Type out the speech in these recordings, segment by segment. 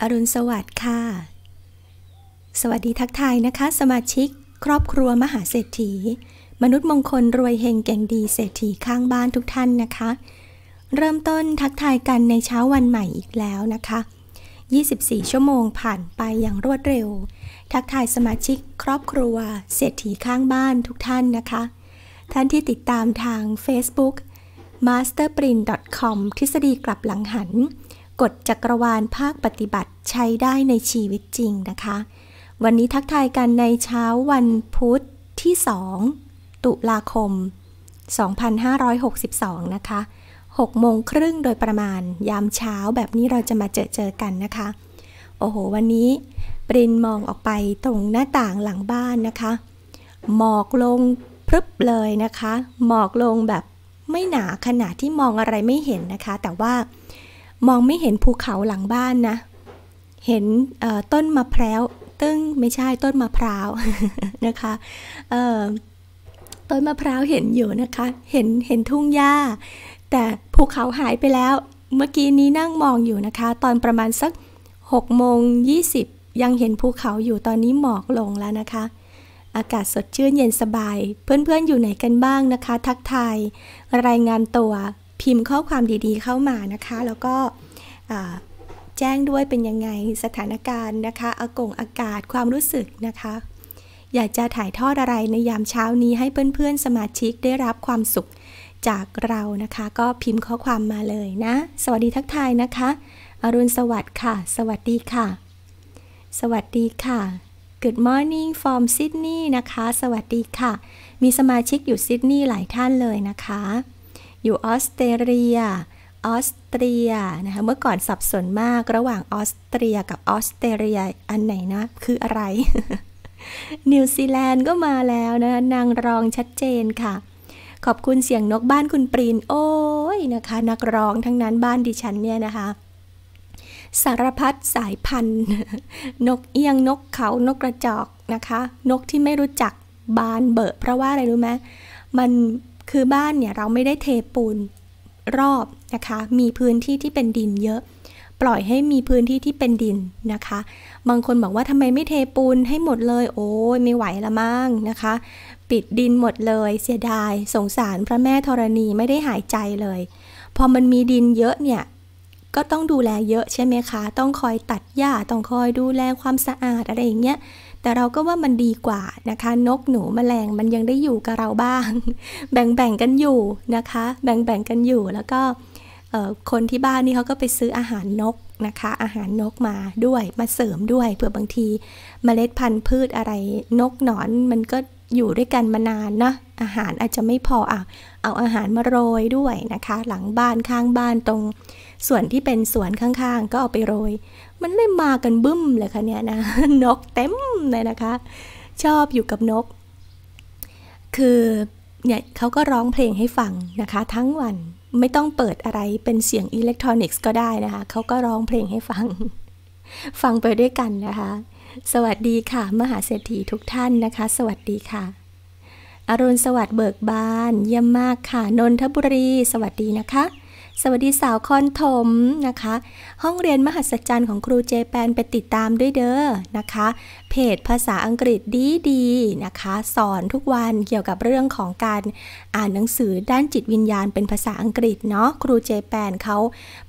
อรุณสวัสดิ์ค่ะ สวัสดีทักทายนะคะ สมาชิก ครอบครัวมหาเศรษฐี มนุษย์มงคล รวยเฮงเก่งดี เศรษฐีข้างบ้านทุกท่านนะคะ เริ่มต้นทักทายกันในเช้าวันใหม่อีกแล้วนะคะ 24 ชั่วโมงผ่านไปอย่างรวดเร็ว ทักทายสมาชิกครอบครัว เศรษฐีข้างบ้านทุกท่านนะคะ ท่านที่ติดตามทาง Facebook masterprint.com ทฤษฎีกลับหลังหันกฎจักรวาลภาคปฏิบัติใช้ได้ในชีวิตจริงนะคะ วันนี้ทักทายกันในเช้าวันพุธที่2ตุลาคม2562นะคะ6โมงครึ่งโดยประมาณ ยามเช้าแบบนี้เราจะมาเจอเจอกันนะคะ โอ้โหวันนี้ปรินมองออกไปตรงหน้าต่างหลังบ้านนะคะ หมอกลงพรึบเลยนะคะ หมอกลงแบบไม่หนาขนาดที่มองอะไรไม่เห็นนะคะ แต่ว่ามองไม่เห็นภูเขาหลังบ้านนะ เห็นต้นมะพร้าว ตึ้งไม่ใช่ต้นมะพร้าวนะคะ ต้นมะพร้าวเห็นอยู่นะคะ เห็นเห็นทุ่งหญ้า แต่ภูเขาหายไปแล้ว เมื่อกี้นี้นั่งมองอยู่นะคะ ตอนประมาณสัก6โมง20ยังเห็นภูเขาอยู่ ตอนนี้หมอกลงแล้วนะคะ อากาศสดชื่นเย็นสบาย เพื่อนๆอยู่ไหนกันบ้างนะคะ ทักทายรายงานตัวพิมพ์ข้อความดีๆเข้ามานะคะ แล้วก็แจ้งด้วยเป็นยังไงสถานการณ์นะคะอากงอากาศความรู้สึกนะคะ อยากจะถ่ายทอดอะไรในยามเช้านี้ให้เพื่อนๆ สมาชิกได้รับความสุขจากเรานะคะ ก็พิมพ์ข้อความมาเลยนะ สวัสดีทักทายนะคะ อรุณสวัสดิ์ค่ะ สวัสดีค่ะ สวัสดีค่ะ Good morning from Sydney นะคะ สวัสดีค่ะ มีสมาชิกอยู่ซิดนีย์หลายท่านเลยนะคะอยู่ออสเตรเลียออสเตรียนะคะเมื่อก่อนสับสนมากระหว่างออสเตรียกับออสเตรเลียอันไหนนะ คืออะไรนิวซีแลนด์ก็มาแล้วนะคะนางรองชัดเจนค่ะ ขอบคุณเสียงนกบ้านคุณปรีนโอ้ยนะคะ นักร้องทั้งนั้นบ้านดิฉันเนี่ยนะคะ สารพัดสายพันธุ์ นกเอียงนกเขานกกระจอกนะคะ นกที่ไม่รู้จักบานเบร์เพราะว่าอะไรรู้ไหมมันคือบ้านเนี่ยเราไม่ได้เทปูนรอบนะคะ มีพื้นที่ที่เป็นดินเยอะ ปล่อยให้มีพื้นที่ที่เป็นดินนะคะ บางคนบอกว่าทำไมไม่เทปูนให้หมดเลยโอ้ยไม่ไหวละมั้งนะคะ ปิดดินหมดเลยเสียดาย สงสารพระแม่ธรณีไม่ได้หายใจเลย พอมันมีดินเยอะเนี่ยก็ต้องดูแลเยอะใช่ไหมคะ ต้องคอยตัดหญ้าต้องคอยดูแลความสะอาดอะไรอย่างเงี้ยแต่เราก็ว่ามันดีกว่านะคะ นกหนูมแมลงมันยังได้อยู่กับเราบ้างแบ่งๆกันอยู่นะคะ แบ่งๆกันอยู่แล้วก็คนที่บ้านนี่เขาก็ไปซื้ออาหารนกนะคะ อาหารนกมาด้วยมาเสริมด้วยเผื่อบางทีมเมล็ดพันธุ์พืชอะไรนกหนอนมันก็อยู่ด้วยกันมานานนะ อาหารอาจจะไม่พออ่ะเอาอาหารมาโรยด้วยนะคะ หลังบ้านข้างบ้านตรงส่วนที่เป็นสวนข้างๆก็เอาไปโรยันไม่มากันบึ้มเลยค่ะเนี่ยนะนกเต็มเลยนะคะ ชอบอยู่กับนก คือเนี่ยเขาก็ร้องเพลงให้ฟังนะคะ ทั้งวันไม่ต้องเปิดอะไรเป็นเสียงอิเล็กทรอนิกส์ก็ได้นะคะเขาก็ร้องเพลงให้ฟัง ฟังไปด้วยกันนะคะ สวัสดีค่ะ มหาเศรษฐีทุกท่านนะคะ สวัสดีค่ะอรุณสวัสดิ์เบิกบานเยี่ยมมากค่ะ นนทบุรี สวัสดีนะคะสวัสดีสาวคอนถมนะคะ ห้องเรียนมหัศจรรย์ ของครูเจแปน ไปติดตามด้วยเด้อนะคะ เพจภาษาอังกฤษดีดีนะคะ สอนทุกวันเกี่ยวกับเรื่องของการอ่านหนังสือด้านจิตวิญญาณเป็นภาษาอังกฤษเนาะครูเจแปนเขา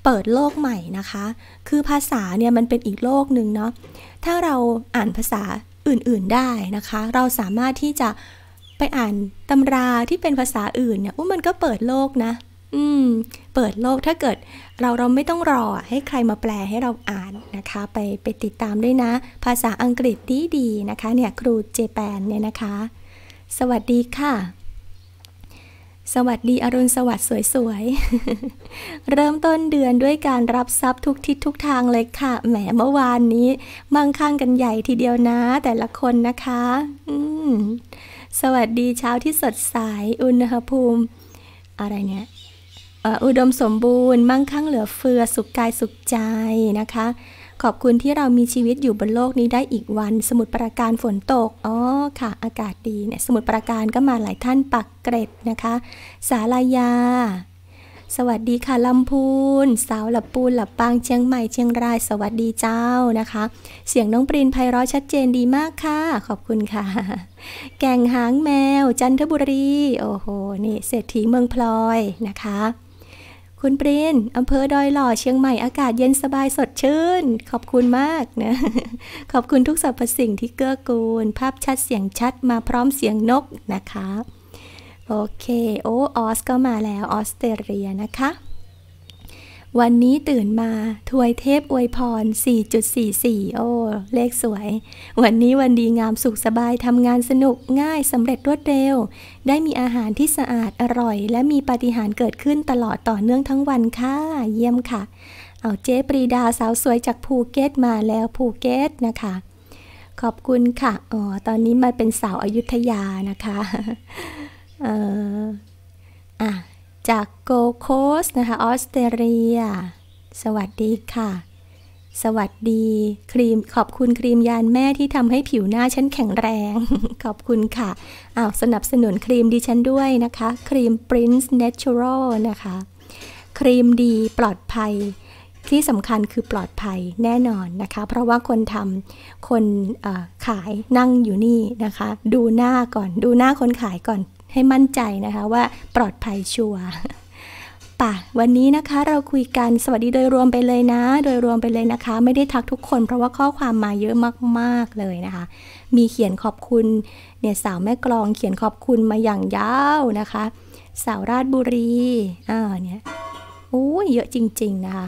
เปิดโลกใหม่นะคะ คือภาษาเนี่ยมันเป็นอีกโลกหนึ่งเนาะถ้าเราอ่านภาษาอื่นๆได้นะคะ เราสามารถที่จะไปอ่านตำราที่เป็นภาษาอื่นเนี่ยมันก็เปิดโลกนะอืมเปิดโลกถ้าเกิดเราเราไม่ต้องรอให้ใครมาแปลให้เราอ่านนะคะ ไปไปติดตามด้วยนะ ภาษาอังกฤษดีดีนะคะ เนี่ยครูเจแปนเนี่ยนะคะ สวัสดีค่ะ สวัสดีอรุณสวัสดิ์สวย ๆ เริ่มต้นเดือนด้วยการรับ ทรัพย์ทุกทิศทุกทางเลยค่ะ แหมเมื่อวานนี้มั่งคั่งกันใหญ่ทีเดียวนะแต่ละคนนะคะสวัสดีเช้าที่สดใส อุณหภูมิ อะไรเนี่ยอุดมสมบูรณ์มั่งคั่งเหลือเฟือสุขกายสุขใจนะคะ ขอบคุณที่เรามีชีวิตอยู่บนโลกนี้ได้อีกวัน สมุดประการฝนตกอ๋อค่ะ อากาศดีเนี่ยสมุดประการก็มาหลายท่านปักเกร็ดนะคะ สาลายา สวัสดีค่ะลำพูนสาวหลับปูนหลับปางเชียงใหม่เชียงรายสวัสดีเจ้านะคะ เสียงน้องปรินไพร้อชัดเจนดีมากค่ะ ขอบคุณค่ะ แก่งหางแมว จันทบุรีโอ้โหนี่ เศรษฐีเมืองพลอยนะคะคุณปรินอำเภอดอยหล่อ เชียงใหม่อากาศเย็นสบายสดชื่น ขอบคุณมากนะ ขอบคุณทุกสรรพสิ่งที่เกื้อกูล ภาพชัดเสียงชัดมาพร้อมเสียงนกนะคะโอเค โอออสก็มาแล้ว ออสเตรเลียนะคะวันนี้ตื่นมาทวยเทพอวยพร 4.44 โอ้ เลขสวย วันนี้วันดีงามสุขสบายทำงานสนุกง่ายสำเร็จรวดเร็ว ได้มีอาหารที่สะอาดอร่อย และมีปาฏิหาริย์เกิดขึ้นตลอดต่อเนื่องทั้งวันค่ะ เยี่ยมค่ะเอาเจ๊ปรีดาสาวสวยจากภูเก็ตมาแล้วภูเก็ตนะคะ ขอบคุณค่ะอ๋อตอนนี้มาเป็นสาวอายุทยานะคะเอออ่ะจากโกโคสนะคะ ออสเตรเลีย สวัสดีค่ะ สวัสดีครีมขอบคุณครีมยานแม่ที่ทำให้ผิวหน้าฉันแข็งแรงขอบคุณค่ะ อ้าวสนับสนุนครีมดีฉันด้วยนะคะครีม Prince Natural นะคะ ครีมดีปลอดภัยที่สำคัญคือปลอดภัยแน่นอนนะคะ เพราะว่าคนทำคนขายนั่งอยู่นี่นะคะ ดูหน้าก่อนดูหน้าคนขายก่อนให้มั่นใจนะคะว่าปลอดภัยชัวร์ป่ะวันนี้นะคะเราคุยกันสวัสดีโดยรวมไปเลยนะ โดยรวมไปเลยนะคะ ไม่ได้ทักทุกคนเพราะว่าข้อความมาเยอะมาก ๆเลยนะคะ มีเขียนขอบคุณเนี่ยสาวแม่กลองเขียนขอบคุณมาอย่างยาวนะคะ สาวราชบุรีอ่าเนี่ยโอ้ยเยอะจริงๆนะคะ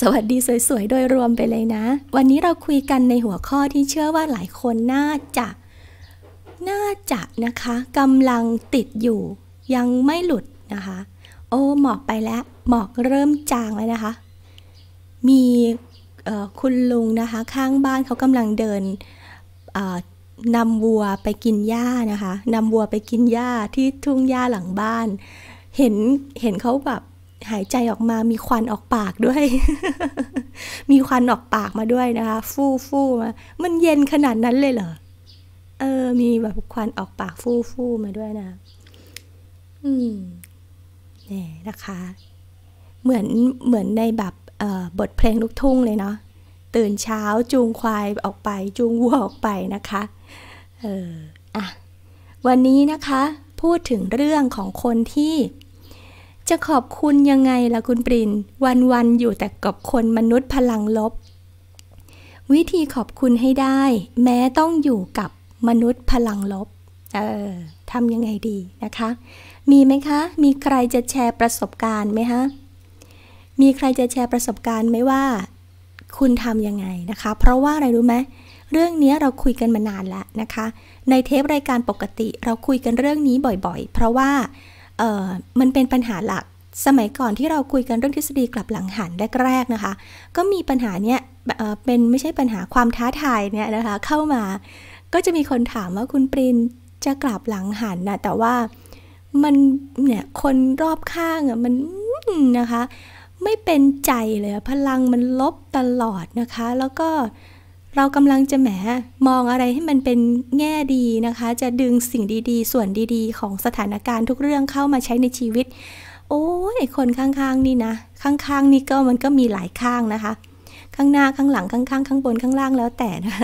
สวัสดีสวยๆ โดยรวมไปเลยนะ วันนี้เราคุยกันในหัวข้อที่เชื่อว่าหลายคนน่าจะน่าจะนะคะกำลังติดอยู่ยังไม่หลุดนะคะ โอ้หมอกไปแล้วหมอกเริ่มจางแล้วนะคะ มีคุณลุงนะคะ ข้างบ้านเขากำลังเดินนำวัวไปกินหญ้านะคะนำวัวไปกินหญ้าที่ทุ่งหญ้าหลังบ้าน เห็นเห็นเขาแบบหายใจออกมามีควันออกปากด้วย มีควันออกปากมาด้วยนะคะ ฟู่ฟู่มามันเย็นขนาดนั้นเลยเหรอเออมีแบบควันออกปากฟู่ฟู่มาด้วยนะอืมนี่นะคะ เหมือนเหมือนในแบบบทเพลงลูกทุ่งเลยเนาะตื่นเช้าจูงควายออกไป จูงวัวออกไปนะคะเอออ่ะวันนี้นะคะ พูดถึงเรื่องของคนที่ จะขอบคุณยังไงล่ะคุณปรินวันวันอยู่แต่กับคนมนุษย์พลังลบ วิธีขอบคุณให้ได้ แม้ต้องอยู่กับมนุษย์พลังลบ เออทำยังไงดีนะคะ มีไหมคะ มีใครจะแชร์ประสบการณ์ไหมฮะ มีใครจะแชร์ประสบการณ์ไหมว่าคุณทำยังไงนะคะ เพราะว่าอะไรรู้ไหมเรื่องนี้เราคุยกันมานานแล้วนะคะ ในเทปรายการปกติเราคุยกันเรื่องนี้บ่อย ๆ เพราะว่า เออมันเป็นปัญหาหลัก สมัยก่อนที่เราคุยกัน เรื่องทฤษฎีกลับหลังหันแรกๆนะคะ ก็มีปัญหาเนี้ยเป็นไม่ใช่ปัญหาความท้าทายเนี่ยนะคะ เข้ามาก็จะมีคนถามว่าคุณปรินจะกลับหลังหันนะแต่ว่ามันเนี่ยคนรอบข้างอ่ะมันนะคะ ไม่เป็นใจเลย พลังมันลบตลอดนะคะ แล้วก็เรากำลังจะแหมมองอะไรให้มันเป็นแง่ดีนะคะ จะดึงสิ่งดีๆ ส่วนดีๆ ของสถานการณ์ทุกเรื่องเข้ามาใช้ในชีวิต โอ้ยคนข้างๆนี่นะข้าง ๆ นี่ก็มันก็มีหลายข้างนะคะข้างหน้าข้างหลังข้างข้างข้างบนข้างล่างแล้วแต่นะ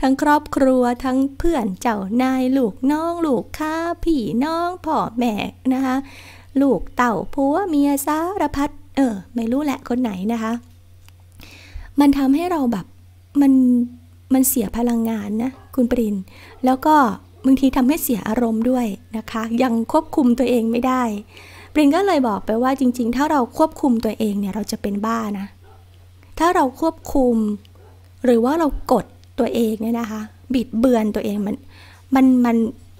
ทั้งครอบครัวทั้งเพื่อนเจ้านายลูกน้องลูกค้าผี่น้องพ่อแม่นะคะลูกเต่าผัวเมียสารพัดเออไม่รู้แหละคนไหนนะคะ มันทำให้เราแบบมันมันเสียพลังงานนะ คุณปรินแล้วก็บางทีทำให้เสียอารมณ์ด้วยนะคะ ยังควบคุมตัวเองไม่ได้ปรินก็เลยบอกไปว่าจริงๆถ้าเราควบคุมตัวเองเนี่ยเราจะเป็นบ้านะถ้าเราควบคุมหรือว่าเรากดตัวเองเนี่ยนะคะบิดเบือนตัวเองมันมันมัน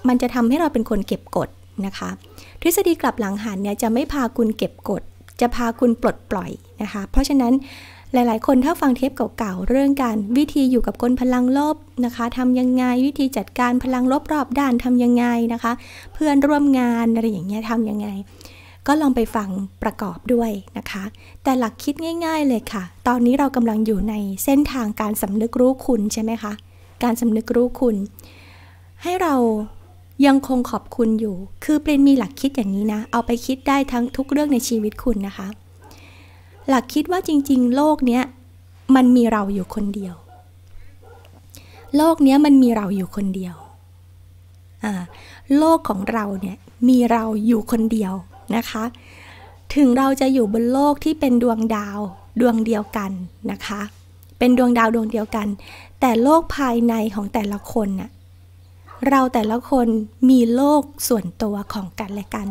มันจะทำให้เราเป็นคนเก็บกดนะคะ ทฤษฎีกลับหลังหันเนี่ยจะไม่พาคุณเก็บกด จะพาคุณปลดปล่อยนะคะ เพราะฉะนั้นหลาย ๆ คนถ้าฟังเทปเก่าๆเรื่องการวิธีอยู่กับคนพลังลบนะคะทำยังไง วิธีจัดการพลังลบรอบด้านทำยังไงนะคะ เพื่อนร่วมงานอะไรอย่างเงี้ยทำยังไงก็ลองไปฟังประกอบด้วยนะคะ แต่หลักคิดง่ายๆเลยค่ะ ตอนนี้เรากำลังอยู่ในเส้นทางการสำนึกรู้คุณใช่ไหมคะ การสำนึกรู้คุณ ให้เรายังคงขอบคุณอยู่ คือเปรนมีหลักคิดอย่างนี้นะ เอาไปคิดได้ทั้งทุกเรื่องในชีวิตคุณนะคะ หลักคิดว่าจริงๆ โลกเนี้ย มันมีเราอยู่คนเดียว โลกเนี้ยมันมีเราอยู่คนเดียว โลกของเราเนี่ยมีเราอยู่คนเดียวนะคะถึงเราจะอยู่บนโลกที่เป็นดวงดาวดวงเดียวกันนะคะ เป็นดวงดาวดวงเดียวกัน แต่โลกภายในของแต่ละคนน่ะ เราแต่ละคนมีโลกส่วนตัวของกันและกัน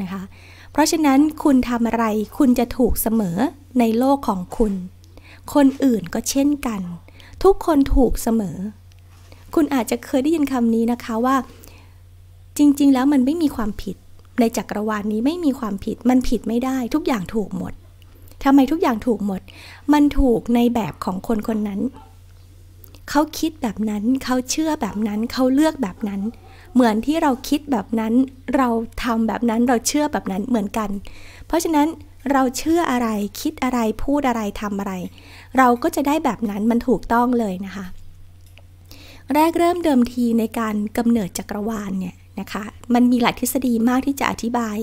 นะคะ เพราะฉะนั้นคุณทำอะไรคุณจะถูกเสมอในโลกของคุณ คนอื่นก็เช่นกัน ทุกคนถูกเสมอ คุณอาจจะเคยได้ยินคำนี้นะคะว่า จริงๆแล้วมันไม่มีความผิดในจักรวาลนี้ไม่มีความผิด มันผิดไม่ได้ทุกอย่างถูกหมด ทำไมทุกอย่างถูกหมด มันถูกในแบบของคนคนนั้น เขาคิดแบบนั้น เขาเชื่อแบบนั้น เขาเลือกแบบนั้น เหมือนที่เราคิดแบบนั้น เราทำแบบนั้น เราเชื่อแบบนั้นเหมือนกัน เพราะฉะนั้นเราเชื่ออะไรคิดอะไร พูดอะไรทำอะไร เราก็จะได้แบบนั้นมันถูกต้องเลยนะคะ แรกเริ่มเดิมทีในการกำเนิดจักรวาลเนี่ยนะคะมันมีหลายทฤษฎีมากที่จะอธิบาย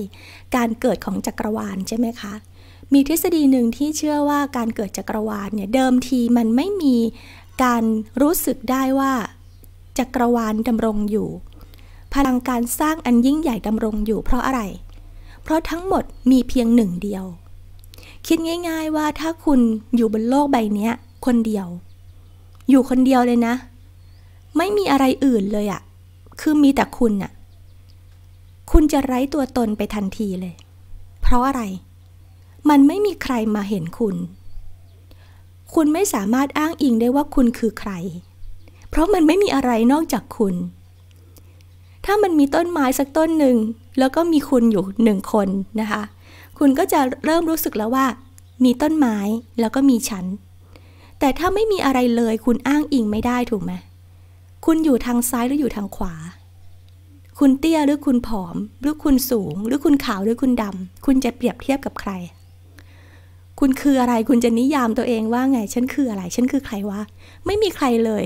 การเกิดของจักรวาลใช่ไหมคะ มีทฤษฎีหนึ่งที่เชื่อว่าการเกิดจักรวาลเนี่ยเดิมทีมันไม่มีการรู้สึกได้ว่าจักรวาลดำรงอยู่ พลังการสร้างอันยิ่งใหญ่ดำรงอยู่เพราะอะไร เพราะทั้งหมดมีเพียงหนึ่งเดียว คิดง่ายๆว่าถ้าคุณอยู่บนโลกใบนี้คนเดียว อยู่คนเดียวเลยนะ ไม่มีอะไรอื่นเลยอะคือมีแต่คุณอะคุณจะไร้ตัวตนไปทันทีเลย เพราะอะไร มันไม่มีใครมาเห็นคุณ คุณไม่สามารถอ้างอิงได้ว่าคุณคือใคร เพราะมันไม่มีอะไรนอกจากคุณ ถ้ามันมีต้นไม้สักต้นหนึ่ง แล้วก็มีคุณอยู่หนึ่งคนนะคะ คุณก็จะเริ่มรู้สึกแล้วว่า มีต้นไม้ แล้วก็มีฉัน แต่ถ้าไม่มีอะไรเลย คุณอ้างอิงไม่ได้ถูกไหมคุณอยู่ทางซ้ายหรืออยู่ทางขวาคุณเตี้ยหรือคุณผอม หรือคุณสูงหรือคุณขาวหรือคุณดำคุณจะเปรียบเทียบกับใคร คุณคืออะไรคุณจะนิยามตัวเองว่า ไงฉันคืออะไร ฉันคือใครวะ ไม่มีใครเลย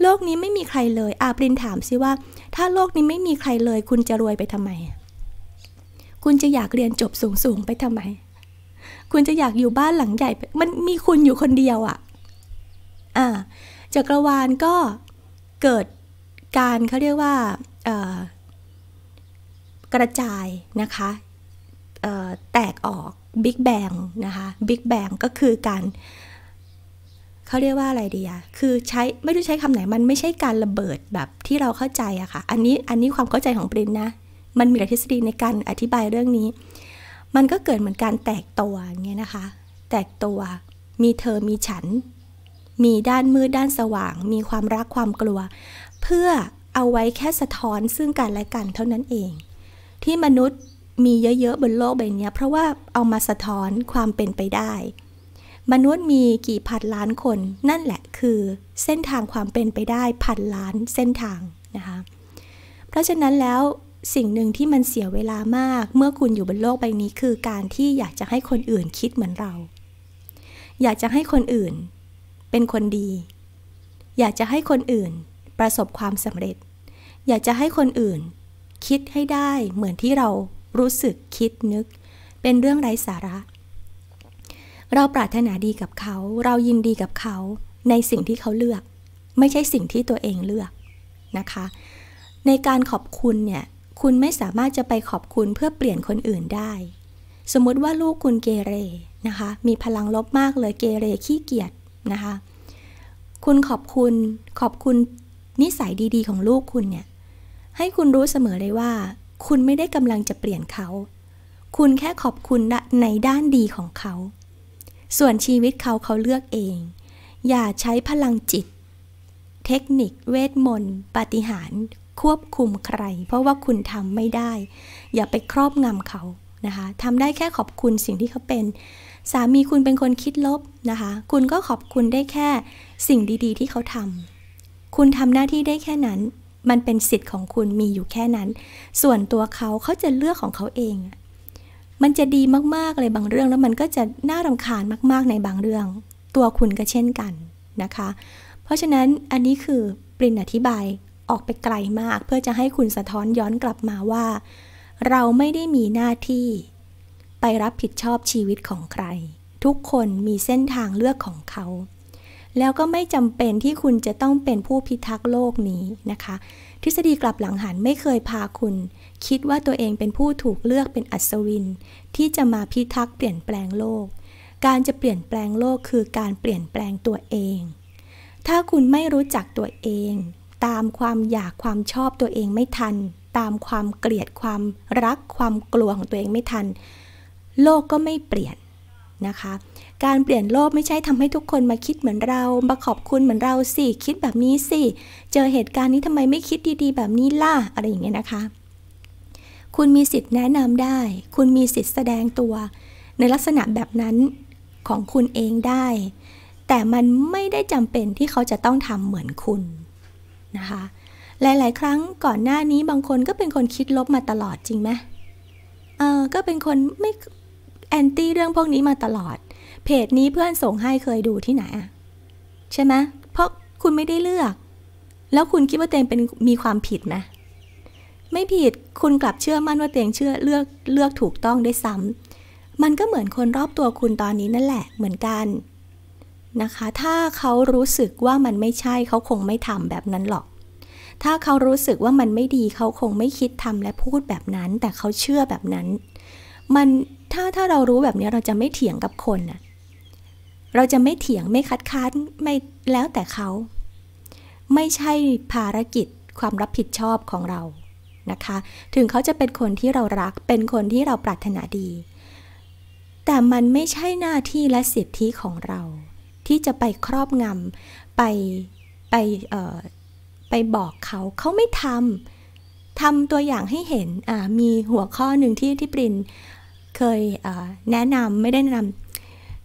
โลกนี้ไม่มีใครเลย อาปรินถามซิว่า ถ้าโลกนี้ไม่มีใครเลย คุณจะรวยไปทำไม คุณจะอยากเรียนจบสูงๆไปทำไม คุณจะอยากอยู่บ้านหลังใหญ่ มันมีคุณอยู่คนเดียวอะ่ะอ่าจักรวาลก็เกิดการเขาเรียกว่ากระจายนะคะแตกออกบิ๊กแบงนะคะบิ๊กแบงก็คือการเขาเรียกว่าอะไรดีอะคือใช้ไม่รู้ใช้คำไหนมันไม่ใช่การระเบิดแบบที่เราเข้าใจอะคะ่ะอันนี้อันนี้ความเข้าใจของปรินนะมันมีหลักทฤษฎีในการอธิบายเรื่องนี้ มันก็เกิดเหมือนการแตกตัวอย่างเงี้ยนะคะแตกตัว มีเธอมีฉันมีด้านมืดด้านสว่างมีความรักความกลัว เพื่อเอาไว้แค่สะท้อนซึ่งกันและกันเท่านั้นเอง ที่มนุษย์มีเยอะๆบนโลกใบนี้เพราะว่าเอามาสะท้อนความเป็นไปได้ มนุษย์มีกี่พันล้านคนนั่นแหละคือเส้นทางความเป็นไปได้พันล้านเส้นทางนะคะเพราะฉะนั้นแล้วสิ่งหนึ่งที่มันเสียเวลามากเมื่อคุณอยู่บนโลกใบนี้คือการที่อยากจะให้คนอื่นคิดเหมือนเรา อยากจะให้คนอื่นเป็นคนดี อยากจะให้คนอื่นประสบความสำเร็จอยากจะให้คนอื่นคิดให้ได้เหมือนที่เรารู้สึกคิดนึก เป็นเรื่องไร้สาระ เราปรารถนาดีกับเขา เรายินดีกับเขาในสิ่งที่เขาเลือก ไม่ใช่สิ่งที่ตัวเองเลือก นะคะ ในการขอบคุณเนี่ยคุณไม่สามารถจะไปขอบคุณเพื่อเปลี่ยนคนอื่นได้ สมมติว่าลูกคุณเกเรนะคะมีพลังลบมากเลยเกเรขี้เกียจนะคะคุณขอบคุณขอบคุณนิสัยดีๆของลูกคุณเนี่ยให้คุณรู้เสมอเลยว่า คุณไม่ได้กำลังจะเปลี่ยนเขา คุณแค่ขอบคุณในด้านดีของเขา ส่วนชีวิตเขาเขาเลือกเอง อย่าใช้พลังจิต เทคนิค เวทมนต์ปฏิหารควบคุมใคร เพราะว่าคุณทำไม่ได้ อย่าไปครอบงำเขานะคะทำได้แค่ขอบคุณสิ่งที่เขาเป็น สามีคุณเป็นคนคิดลบนะคะ คุณก็ขอบคุณได้แค่สิ่งดี ๆ ที่เขาทำคุณทำหน้าที่ได้แค่นั้น มันเป็นสิทธิ์ของคุณมีอยู่แค่นั้น ส่วนตัวเขาเขาจะเลือกของเขาเอง มันจะดีมากๆเลยบางเรื่องแล้วมันก็จะน่ารำคาญมากๆในบางเรื่อง ตัวคุณก็เช่นกันนะคะ เพราะฉะนั้นอันนี้คือปรินอธิบายออกไปไกลมาก เพื่อจะให้คุณสะท้อนย้อนกลับมาว่า เราไม่ได้มีหน้าที่ไปรับผิดชอบชีวิตของใคร ทุกคนมีเส้นทางเลือกของเขาแล้วก็ไม่จำเป็นที่คุณจะต้องเป็นผู้พิทักษ์โลกนี้นะคะ ทฤษฎีกลับหลังหันไม่เคยพาคุณคิดว่าตัวเองเป็นผู้ถูกเลือกเป็นอัศวิน ที่จะมาพิทักษ์เปลี่ยนแปลงโลก การจะเปลี่ยนแปลงโลกคือการเปลี่ยนแปลงตัวเอง ถ้าคุณไม่รู้จักตัวเอง ตามความอยากความชอบตัวเองไม่ทัน ตามความเกลียดความรักความกลัวของตัวเองไม่ทัน โลกก็ไม่เปลี่ยนนะคะการเปลี่ยนโลกไม่ใช่ทำให้ทุกคนมาคิดเหมือนเรามาขอบคุณเหมือนเราสิ คิดแบบนี้สิ เจอเหตุการณ์นี้ทำไมไม่คิดดีๆแบบนี้ล่ะ อะไรอย่างเงี้ยนะคะ คุณมีสิทธิ์แนะนำได้ คุณมีสิทธิ์แสดงตัว ในลักษณะแบบนั้นของคุณเองได้ แต่มันไม่ได้จำเป็นที่เขาจะต้องทำเหมือนคุณนะคะหลายๆครั้งก่อนหน้านี้บางคนก็เป็นคนคิดลบมาตลอดจริงไหมเออก็เป็นคนไม่แอนตี้เรื่องพวกนี้มาตลอดเพจนี้เพื่อนส่งให้เคยดูที่ไหนอะใช่ไหมเพราะคุณไม่ได้เลือก แล้วคุณคิดว่าเตงเป็นมีความผิดไหมไม่ผิด คุณกลับเชื่อมั่นว่าเตงเชื่อเลือกเลือกถูกต้องได้ซ้ำ มันก็เหมือนคนรอบตัวคุณตอนนี้นั่นแหละเหมือนกัน นะคะ ถ้าเขารู้สึกว่ามันไม่ใช่เขาคงไม่ทำแบบนั้นหรอก ถ้าเขารู้สึกว่ามันไม่ดีเขาคงไม่คิดทำและพูดแบบนั้น แต่เขาเชื่อแบบนั้น มันถ้าถ้าเรารู้แบบนี้เราจะไม่เถียงกับคนนะเราจะไม่เถียงไม่คัดค้านไม่แล้วแต่เขา ไม่ใช่ภารกิจความรับผิดชอบของเรานะคะ ถึงเขาจะเป็นคนที่เรารักเป็นคนที่เราปรารถนาดี แต่มันไม่ใช่หน้าที่และสิทธิของเรา ที่จะไปครอบงำไปไปไปบอกเขาเขาไม่ทำทำตัวอย่างให้เห็นมีหัวข้อหนึ่งที่ที่ปรินเคยแนะนำไม่ได้แนะนำ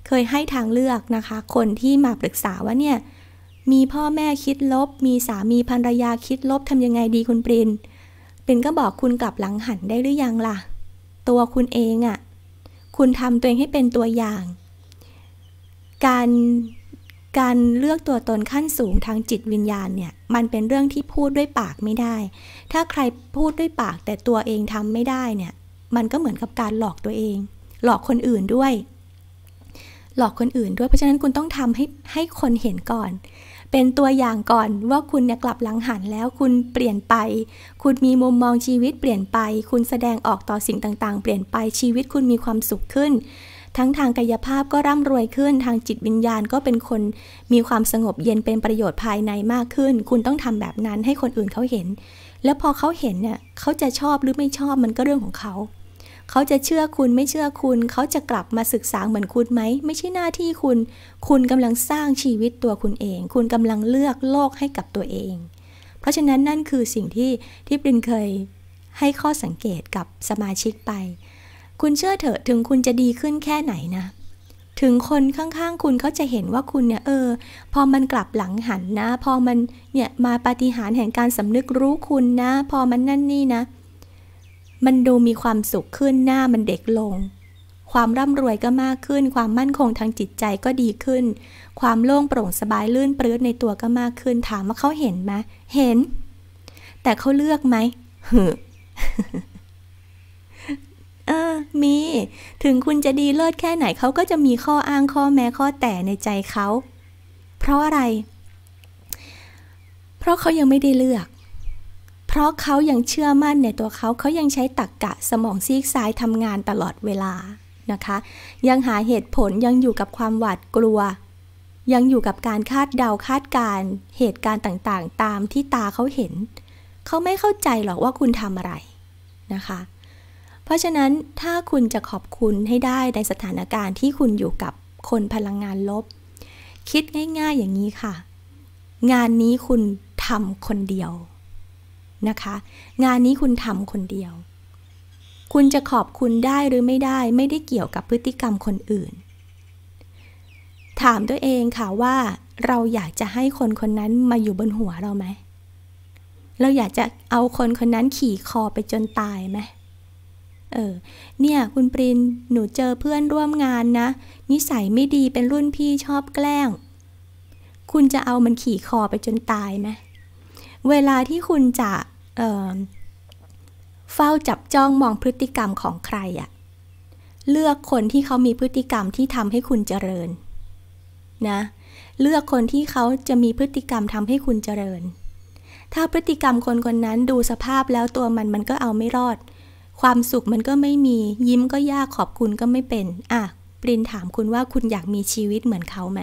เคยให้ทางเลือกนะคะ คนที่มาปรึกษาว่าเนี่ย มีพ่อแม่คิดลบ มีสามีภรรยาคิดลบทำยังไงดีคุณปรินปรินก็บอกคุณกลับหลังหันได้หรือยังล่ะ ตัวคุณเองอะ่ะ คุณทำตัวเองให้เป็นตัวอย่าง การการเลือกตัวตนขั้นสูงทางจิตวิญญาณเนี่ยมันเป็นเรื่องที่พูดด้วยปากไม่ได้ ถ้าใครพูดด้วยปากแต่ตัวเองทำไม่ได้เนี่ย มันก็เหมือนกับการหลอกตัวเอง หลอกคนอื่นด้วยหลอกคนอื่นด้วยเพราะฉะนั้นคุณต้องทำให้ ให้คนเห็นก่อน เป็นตัวอย่างก่อนว่าคุณเนี่ยกลับหลังหันแล้วคุณเปลี่ยนไป คุณมีมุมมองชีวิตเปลี่ยนไป คุณแสดงออกต่อสิ่งต่าง ๆ เปลี่ยนไปชีวิตคุณมีความสุขขึ้น ทั้งทางกายภาพก็ร่ำรวยขึ้น ทางจิตวิญญาณก็เป็นคนมีความสงบเย็นเป็นประโยชน์ภายในมากขึ้น คุณต้องทำแบบนั้นให้คนอื่นเขาเห็น แล้วพอเขาเห็นเนี่ยเขาจะชอบหรือไม่ชอบมันก็เรื่องของเขาเขาจะเชื่อคุณไม่เชื่อคุณ เขาจะกลับมาศึกษาเหมือนคุณไหม ไม่ใช่หน้าที่คุณ คุณกำลังสร้างชีวิตตัวคุณเอง คุณกำลังเลือกโลกให้กับตัวเอง เพราะฉะนั้นนั่นคือสิ่งที่ที่ปรินเคยให้ข้อสังเกตกับสมาชิกไป คุณเชื่อเถอะถึงคุณจะดีขึ้นแค่ไหนนะ ถึงคนข้างๆคุณเขาจะเห็นว่าคุณเนี่ยเออ พอมันกลับหลังหันนะพอมันเนี่ยมาปฏิหารแห่งการสำนึกรู้คุณนะ พอมันนั่นนี่นะเมันดูมีความสุขขึ้นหน้ามันเด็กลง ความร่ำรวยก็มากขึ้น ความมั่นคงทางจิตใจก็ดีขึ้น ความโล่งโปร่งสบายลื่นปลื้ดในตัวก็มากขึ้นถามว่าเขาเห็นไหมเห็น แต่เขาเลือกไหมเออมี ถึงคุณจะดีเลิศแค่ไหนเขาก็จะมีข้ออ้างข้อแม้ข้อแต่ในใจเขาเพราะอะไร เพราะเขายังไม่ได้เลือกเพราะเขายังเชื่อมั่นในตัวเขาเขายังใช้ตักกะสมองซีกซ้ายทำงานตลอดเวลานะคะ ยังหาเหตุผลยังอยู่กับความหวาดกลัว ยังอยู่กับการคาดเดาคาดการ เหตุการณ์ต่างๆ ตามที่ตาเขาเห็น เขาไม่เข้าใจหรอกว่าคุณทำอะไรนะคะ เพราะฉะนั้นถ้าคุณจะขอบคุณให้ได้ในสถานการณ์ที่คุณอยู่กับคนพลังงานลบ คิดง่ายๆ อย่างนี้ค่ะ งานนี้คุณทำคนเดียวนะคะงานนี้คุณทำคนเดียว คุณจะขอบคุณได้หรือไม่ได้ไม่ได้เกี่ยวกับพฤติกรรมคนอื่น ถามตัวเองค่ะว่าเราอยากจะให้คนคนนั้นมาอยู่บนหัวเราไหม เราอยากจะเอาคนคนนั้นขี่คอไปจนตายไหม เออ เนี่ยคุณปรินหนูเจอเพื่อนร่วมงานนะ นิสัยไม่ดีเป็นรุ่นพี่ชอบแกล้ง คุณจะเอามันขี่คอไปจนตายไหม เวลาที่คุณจะเฝ้าจับจ้องมองพฤติกรรมของใครอะเลือกคนที่เขามีพฤติกรรมที่ทำให้คุณเจริญ นะ เลือกคนที่เขาจะมีพฤติกรรมทำให้คุณเจริญ ถ้าพฤติกรรมคนคนนั้นดูสภาพแล้วตัวมันมันก็เอาไม่รอด ความสุขมันก็ไม่มี ยิ้มก็ยากขอบคุณก็ไม่เป็นอ่ะปรินถามคุณว่าคุณอยากมีชีวิตเหมือนเขาไหม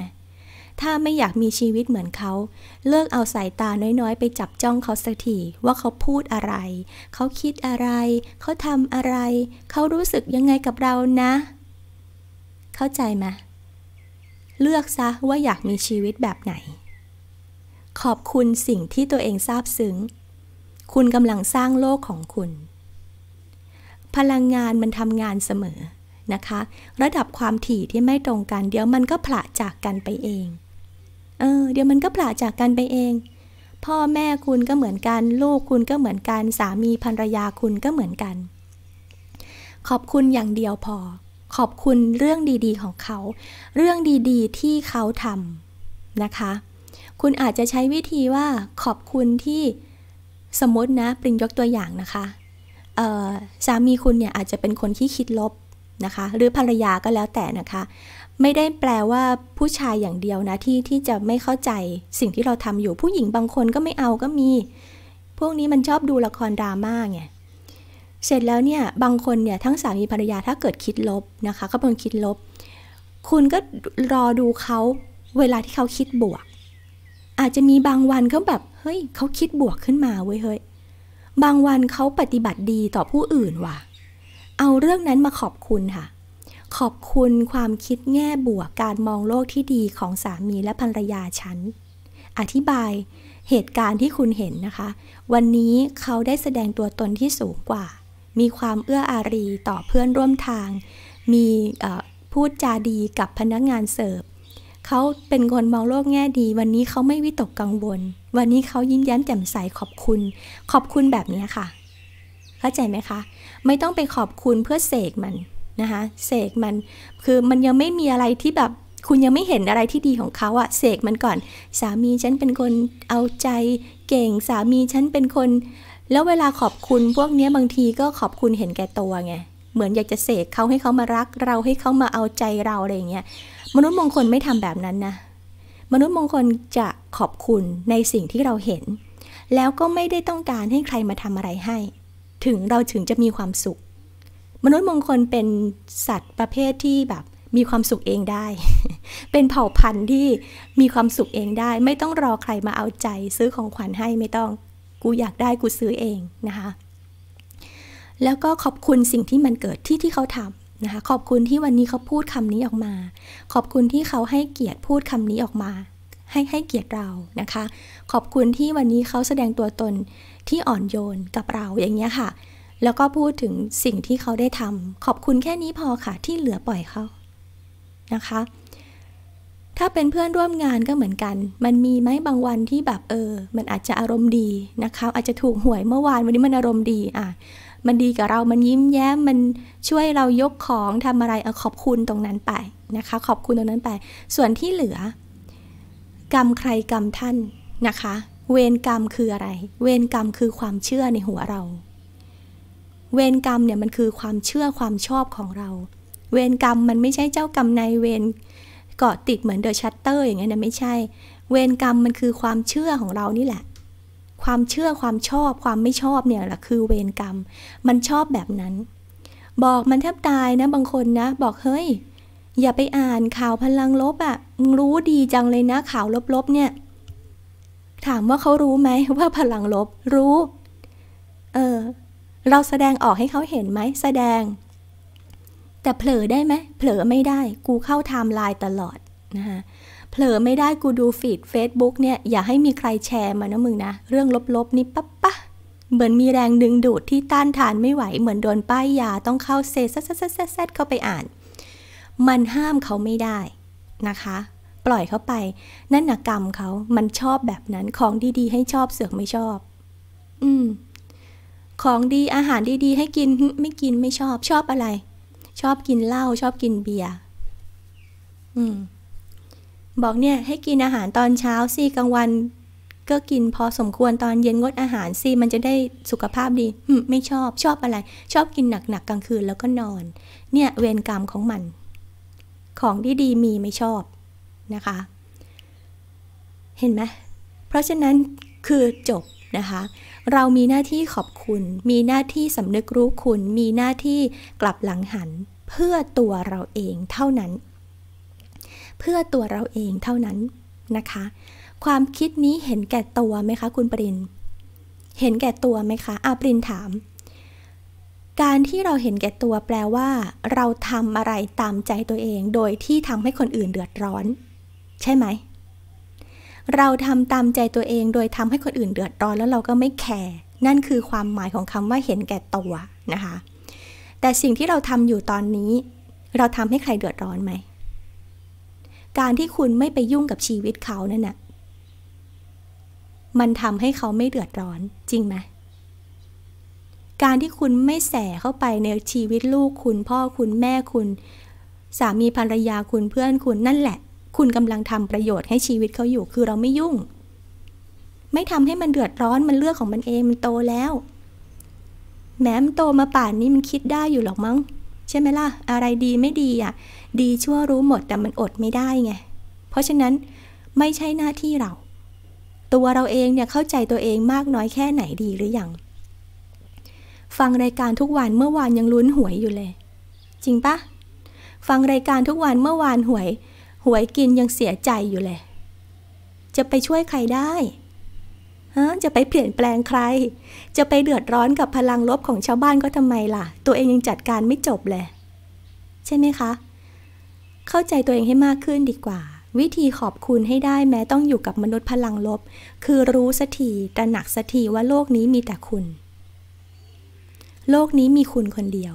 ถ้าไม่อยากมีชีวิตเหมือนเขา เลิกเอาสายตาน้อยๆ ไปจับจ้องเขาสักที ว่าเขาพูดอะไร เขาคิดอะไร เขาทำอะไร เขารู้สึกยังไงกับเรานะ เข้าใจไหมเลือกซะ ว่าอยากมีชีวิตแบบไหน ขอบคุณสิ่งที่ตัวเองซาบซึ้ง คุณกำลังสร้างโลกของคุณ พลังงานมันทำงานเสมอนะคะ ระดับความถี่ที่ไม่ตรงกัน เดี๋ยวมันก็ผละจากกันไปเองเออเดี๋ยวมันก็ผลาจากกันไปเอง พ่อแม่คุณก็เหมือนกัน ลูกคุณก็เหมือนกัน สามีภรรยาคุณก็เหมือนกัน ขอบคุณอย่างเดียวพอ ขอบคุณเรื่องดีๆ ของเขา เรื่องดีๆ ที่เขาทำนะคะ คุณอาจจะใช้วิธีว่าขอบคุณที่สมมตินะปริงยกตัวอย่างนะคะ สามีคุณเนี่ยอาจจะเป็นคนที่คิดลบนะคะ หรือภรรยาก็แล้วแต่นะคะไม่ได้แปลว่าผู้ชายอย่างเดียวนะที่ที่จะไม่เข้าใจสิ่งที่เราทำอยู่ผู้หญิงบางคนก็ไม่เอาก็มี พวกนี้มันชอบดูละครดราม่าไงเสร็จแล้วเนี่ยบางคนเนี่ยทั้งสามีภรรยา ถ้าเกิดคิดลบนะคะก็เป็นคิดลบ คุณก็รอดูเขาเวลาที่เขาคิดบวก อาจจะมีบางวันเขาแบบเฮ้ยเขาคิดบวกขึ้นมาเว้ยเฮ้ยบางวันเขาปฏิบัติดีต่อผู้อื่นว่ะเอาเรื่องนั้นมาขอบคุณค่ะขอบคุณความคิดแง่บวกการมองโลกที่ดีของสามีและภรรยาฉัน อธิบายเหตุการณ์ที่คุณเห็นนะคะ วันนี้เขาได้แสดงตัวตนที่สูงกว่า มีความเอื้ออารีต่อเพื่อนร่วมทาง มีพูดจาดีกับพนักงานเสิร์ฟ เขาเป็นคนมองโลกแง่ดี วันนี้เขาไม่วิตกกังวล วันนี้เขายิ้มแย้มแจ่มใสขอบคุณ ขอบคุณแบบนี้ค่ะ เข้าใจไหมคะ ไม่ต้องไปขอบคุณเพื่อเสกมันนะคะเสกมันคือมันยังไม่มีอะไรที่แบบคุณยังไม่เห็นอะไรที่ดีของเขาอะเสกมันก่อนสามีฉันเป็นคนเอาใจ เก่งสามีฉันเป็นคน แล้วเวลาขอบคุณพวกนี้บางทีก็ขอบคุณเห็นแก่ตัวไงเหมือนอยากจะเสกเขาให้เขามารัก เราให้เขามาเอาใจเราอะไรอย่างเงี้ยมนุษย์มงคลไม่ทำแบบนั้นนะมนุษย์มงคลจะขอบคุณในสิ่งที่เราเห็น แล้วก็ไม่ได้ต้องการให้ใครมาทำอะไรให้ ถึงเราถึงจะมีความสุขมนุษย์มงคลเป็นสัตว์ประเภทที่แบบมีความสุขเองได้ เป็นเผ่าพันธุ์ที่มีความสุขเองได้ ไม่ต้องรอใครมาเอาใจซื้อของขวัญให้ไม่ต้องกูอยากได้กูซื้อเองนะคะ แล้วก็ขอบคุณสิ่งที่มันเกิดที่ที่เขาทำนะคะ ขอบคุณที่วันนี้เขาพูดคำนี้ออกมา ขอบคุณที่เขาให้เกียรติพูดคำนี้ออกมา ให้ให้เกียรติเรานะคะ ขอบคุณที่วันนี้เขาแสดงตัวตนที่อ่อนโยนกับเราอย่างเงี้ยค่ะแล้วก็พูดถึงสิ่งที่เขาได้ทำขอบคุณแค่นี้พอค่ะที่เหลือปล่อยเขานะคะ ถ้าเป็นเพื่อนร่วมงานก็เหมือนกัน มันมีไหมบางวันที่แบบเออ มันอาจจะอารมณ์ดีนะคะ อาจจะถูกหวยเมื่อวานวันนี้มันอารมณ์ดีอ่ะ มันดีกับเรามันยิ้มแย้ม มันช่วยเรายกของทำอะไรอขอบคุณตรงนั้นไปนะคะ ขอบคุณตรงนั้นไป ส่วนที่เหลือ กรรมใครกรรมท่านนะคะ เวรกรรมคืออะไรเวรกรรมคือความเชื่อในหัวเราเวรกรรมเนี่ยมันคือความเชื่อความชอบของเรา เวรกรรมมันไม่ใช่เจ้ากรรมนายเวรเกาะติดเหมือนเดอะชัตเตอร์อย่างเงี้ยนะ ไม่ใช่ เวรกรรมมันคือความเชื่อของเรานี่แหละ ความเชื่อความชอบความไม่ชอบเนี่ยแหละคือเวรกรรม มันชอบแบบนั้น บอกมันแทบตายนะบางคนนะ บอก เฮ้ย อย่าไปอ่านข่าวพลังลบอะ่ะรู้ดีจังเลยนะ ข่าวลบๆ เนี่ย ถามว่าเขารู้ไหมว่าพลังลบ รู้ เออเราแสดงออกให้เขาเห็นไหม แสดง แต่เผลอได้ไหมเผลอไม่ได้ กูเข้าไทม์ไลน์ตลอดนะคะเผลอไม่ได้กูดูฟีด Facebook เนี่ยอย่าให้มีใครแชร์มานะมึงนะ เรื่องลบๆ นี่ปั๊บปะเหมือนมีแรงดึงดูดที่ต้านทานไม่ไหว เหมือนโดนป้ายยาต้องเข้าเซซซซเข้าไปอ่าน มันห้ามเขาไม่ได้นะคะ ปล่อยเขาไป นั่นนกกรรมเขามันชอบแบบนั้นของดีๆ ให้ชอบเสือกไม่ชอบ อืมของดีอาหารดี ๆ ให้กินไม่กินไม่ชอบ ชอบอะไร ชอบกินเหล้า ชอบกินเบียร์อืม บอกเนี่ยให้กินอาหารตอนเช้าสิกลางวัน ก็กินพอสมควรตอนเย็นงดอาหารสิมันจะได้สุขภาพดีไม่ชอบชอบอะไร ชอบกินหนักๆกลางคืนแล้วก็นอน เนี่ย เวรกรรมของมัน ของดีๆมีไม่ชอบนะคะ เห็นไหมเพราะฉะนั้นคือจบนะคะเรามีหน้าที่ขอบคุณ มีหน้าที่สำนึกรู้คุณ มีหน้าที่กลับหลังหัน เพื่อตัวเราเองเท่านั้น เพื่อตัวเราเองเท่านั้นนะคะ ความคิดนี้เห็นแก่ตัวไหมคะคุณปรินเห็นแก่ตัวไหมคะอาปรินถาม การที่เราเห็นแก่ตัวแปลว่า เราทำอะไรตามใจตัวเองโดยที่ทำให้คนอื่นเดือดร้อน ใช่ไหมเราทำตามใจตัวเองโดยทำให้คนอื่นเดือดร้อนแล้วเราก็ไม่แคร์นั่นคือความหมายของคำว่าเห็นแก่ตัวนะคะแต่สิ่งที่เราทำอยู่ตอนนี้ เราทำให้ใครเดือดร้อนไหมการที่คุณไม่ไปยุ่งกับชีวิตเขานั่นนะ่ะมันทำให้เขาไม่เดือดร้อนจริงไหม การที่คุณไม่แสเข้าไปในชีวิตลูกคุณพ่อคุณแม่คุณ สามีภรรยาคุณเพื่อนคุณนั่นแหละคุณกำลังทำประโยชน์ให้ชีวิตเขาอยู่ คือเราไม่ยุ่ง ไม่ทำให้มันเดือดร้อน มันเลือกของมันเอง มันโตแล้ว แม้มันโตมาป่านนี้มันคิดได้อยู่หรอกมั้ง ใช่ไหมล่ะ อะไรดีไม่ดีอ่ะ ดีชั่วรู้หมดแต่มันอดไม่ได้ไง เพราะฉะนั้นไม่ใช่หน้าที่เรา ตัวเราเองเนี่ยเข้าใจตัวเองมากน้อยแค่ไหนดีหรืออยัง ฟังรายการทุกวันเมื่อวานยังลุ้นหวยอยู่เลย จริงปะ ฟังรายการทุกวันเมื่อวานหวยหวยกินยังเสียใจอยู่เลยจะไปช่วยใครได้จะไปเปลี่ยนแปลงใคร จะไปเดือดร้อนกับพลังลบของชาวบ้านก็ทำไมล่ะ ตัวเองยังจัดการไม่จบเลยใช่ไหมคะ เข้าใจตัวเองให้มากขึ้นดีกว่า วิธีขอบคุณให้ได้แม้ต้องอยู่กับมนุษย์พลังลบ คือรู้สักทีตระหนักสักทีว่าโลกนี้มีแต่คุณ โลกนี้มีคุณคนเดียว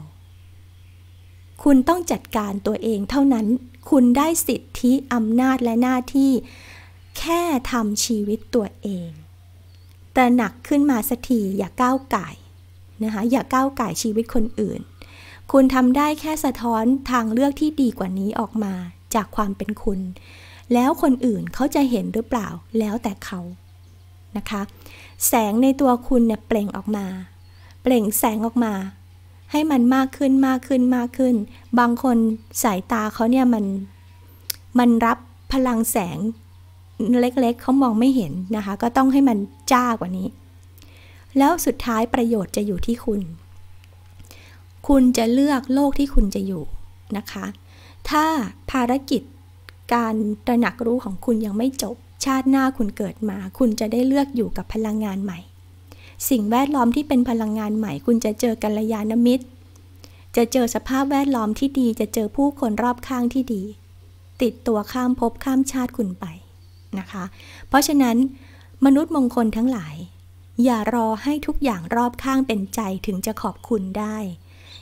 คุณต้องจัดการตัวเองเท่านั้นคุณได้สิทธิอำนาจและหน้าที่แค่ทำชีวิตตัวเองตระหนักขึ้นมาสักทีอย่าก้าวไก่นะคะอย่าก้าวไก่ชีวิตคนอื่น คุณทำได้แค่สะท้อนทางเลือกที่ดีกว่านี้ออกมาจากความเป็นคุณ แล้วคนอื่นเขาจะเห็นหรือเปล่าแล้วแต่เขานะคะแสงในตัวคุณเนี่ยเปล่งออกมา เปล่งแสงออกมาให้มันมากขึ้นมากขึ้นมากขึ้น บางคนสายตาเขาเนี่ยมันมันรับพลังแสงเล็กๆเขามองไม่เห็นนะคะ ก็ต้องให้มันจ้ากว่านี้ แล้วสุดท้ายประโยชน์จะอยู่ที่คุณ คุณจะเลือกโลกที่คุณจะอยู่นะคะ ถ้าภารกิจการตระหนักรู้ของคุณยังไม่จบชาติหน้าคุณเกิดมาคุณจะได้เลือกอยู่กับพลังงานใหม่สิ่งแวดล้อมที่เป็นพลังงานใหม่ คุณจะเจอกัลยาณมิตร จะเจอสภาพแวดล้อมที่ดีจะเจอผู้คนรอบข้างที่ดี ติดตัวข้ามภพข้ามชาติคุณไปนะคะ เพราะฉะนั้น มนุษย์มงคลทั้งหลาย อย่ารอให้ทุกอย่างรอบข้างเป็นใจถึงจะขอบคุณได้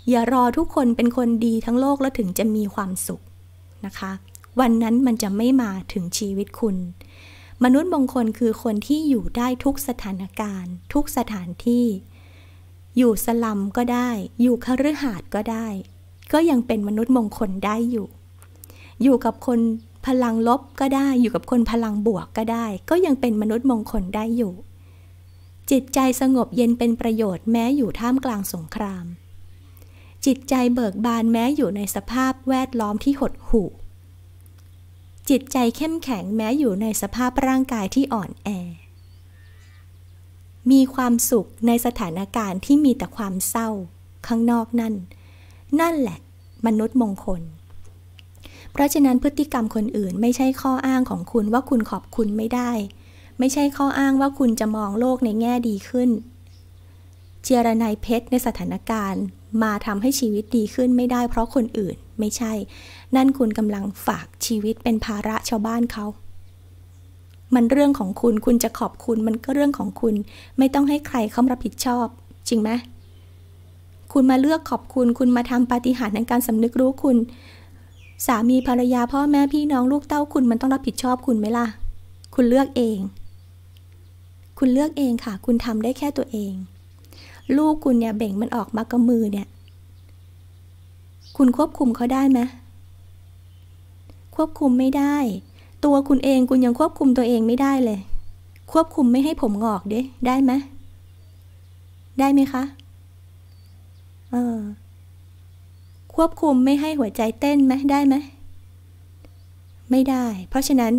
อย่ารอทุกคนเป็นคนดีทั้งโลกแล้วถึงจะมีความสุขนะคะ วันนั้นมันจะไม่มาถึงชีวิตคุณมนุษย์มงคลคือคนที่อยู่ได้ทุกสถานการณ์ ทุกสถานที่อยู่สลัมก็ได้ อยู่คฤหาสน์ก็ได้ ก็ยังเป็นมนุษย์มงคลได้อยู่ อยู่กับคนพลังลบก็ได้ อยู่กับคนพลังบวกก็ได้ ก็ยังเป็นมนุษย์มงคลได้อยู่ จิตใจสงบเย็นเป็นประโยชน์แม้อยู่ท่ามกลางสงคราม จิตใจเบิกบานแม้อยู่ในสภาพแวดล้อมที่หดหู่จิตใจเข้มแข็งแม้อยู่ในสภาพร่างกายที่อ่อนแอ มีความสุขในสถานการณ์ที่มีแต่ความเศร้าข้างนอกนั่น นั่นแหละ มนุษย์มงคล เพราะฉะนั้นพฤติกรรมคนอื่น ไม่ใช่ข้ออ้างของคุณว่าคุณขอบคุณไม่ได้ ไม่ใช่ข้ออ้างว่าคุณจะมองโลกในแง่ดีขึ้น เจรนายเพชรในสถานการณ์ มาทำให้ชีวิตดีขึ้นไม่ได้เพราะคนอื่นไม่ใช่นั่นคุณกำลังฝากชีวิตเป็นภาระชาวบ้านเขา มันเรื่องของคุณ คุณจะขอบคุณ มันก็เรื่องของคุณ ไม่ต้องให้ใครเข้ารับผิดชอบ จริงไหม คุณมาเลือกขอบคุณ คุณมาทำปาฏิหาริย์ในการสำนึกรู้คุณ สามีภรรยาพ่อแม่พี่น้องลูกเต้าคุณมันต้องรับผิดชอบคุณไหมล่ะ คุณเลือกเอง คุณเลือกเองค่ะ คุณทำได้แค่ตัวเอง ลูกคุณเนี่ยเบ่งมันออกมากระมือเนี่ย คุณควบคุมเขาได้ไหมควบคุมไม่ได้ ตัวคุณเองคุณยังควบคุมตัวเองไม่ได้เลย ควบคุมไม่ให้ผมงอกเด้ได้ไหมได้ไหมคะ เออ ควบคุมไม่ให้หัวใจเต้นไหมได้ไหม ไม่ได้ เพราะฉะนั้น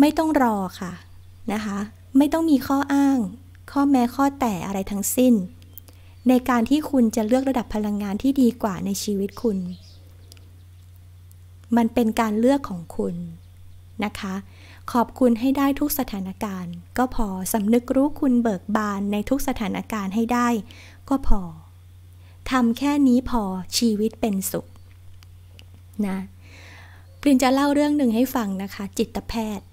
ไม่ต้องรอค่ะนะคะ ไม่ต้องมีข้ออ้าง ข้อแม้ ข้อแต่อะไรทั้งสิ้น ในการที่คุณจะเลือกระดับพลังงานที่ดีกว่าในชีวิตคุณมันเป็นการเลือกของคุณนะคะ ขอบคุณให้ได้ทุกสถานการณ์ ก็พอสำนึกรู้คุณเบิกบานในทุกสถานการณ์ให้ได้ ก็พอทำแค่นี้พอชีวิตเป็นสุขนะปรินจะเล่าเรื่องหนึ่งให้ฟังนะคะ จิตแพทย์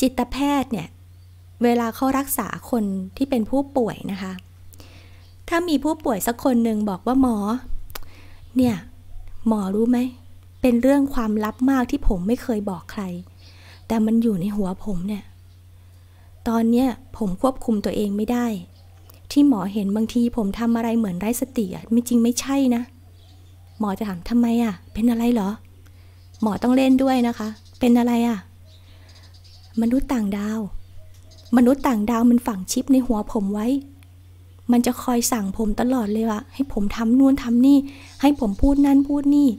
จิตแพทย์เนี่ย เวลาเขารักษาคนที่เป็นผู้ป่วยนะคะ ถ้ามีผู้ป่วยสักคนหนึ่งบอกว่าหมอ เนี่ย หมอรู้ไหมเป็นเรื่องความลับมากที่ผมไม่เคยบอกใคร แต่มันอยู่ในหัวผมเนี่ย ตอนเนี้ยผมควบคุมตัวเองไม่ได้ ที่หมอเห็นบางทีผมทำอะไรเหมือนไร้สติอ่ะไม่จริงไม่ใช่นะ หมอจะถามทำไมอ่ะ เป็นอะไรเหรอ หมอต้องเล่นด้วยนะคะ เป็นอะไรอ่ะ มนุษย์ต่างดาว มนุษย์ต่างดาวมันฝังชิปในหัวผมไว้ มันจะคอยสั่งผมตลอดเลยว่ะ ให้ผมทำนู่นทำนี่ ให้ผมพูดนั่นพูดนี่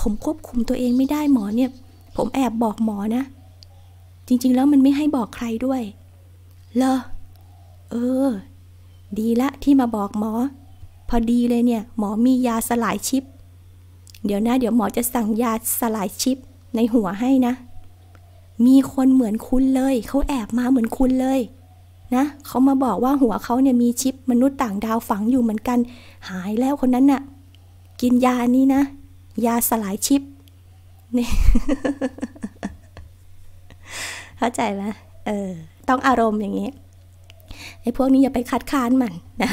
ผมควบคุมตัวเองไม่ได้หมอเนี่ย ผมแอบบอกหมอนะ จริงๆแล้วมันไม่ให้บอกใครด้วยเลรอเออ ดีละที่มาบอกหมอ พอดีเลยเนี่ย หมอมียาสลายชิป เดี๋ยวนะ เดี๋ยวหมอจะสั่งยาสลายชิปในหัวให้นะ มีคนเหมือนคุณเลย เขาแอบมาเหมือนคุณเลย นะ เขามาบอกว่าหัวเขาเนี่ยมีชิปมนุษย์ต่างดาวฝังอยู่เหมือนกัน หายแล้วคนนั้นน่ะ กินยานี้นะยาสลายชิปนี่เข้าใจไหมเออต้องอารมณ์อย่างนี้ไอ้พวกนี้อย่าไปคัดค้านมันนะ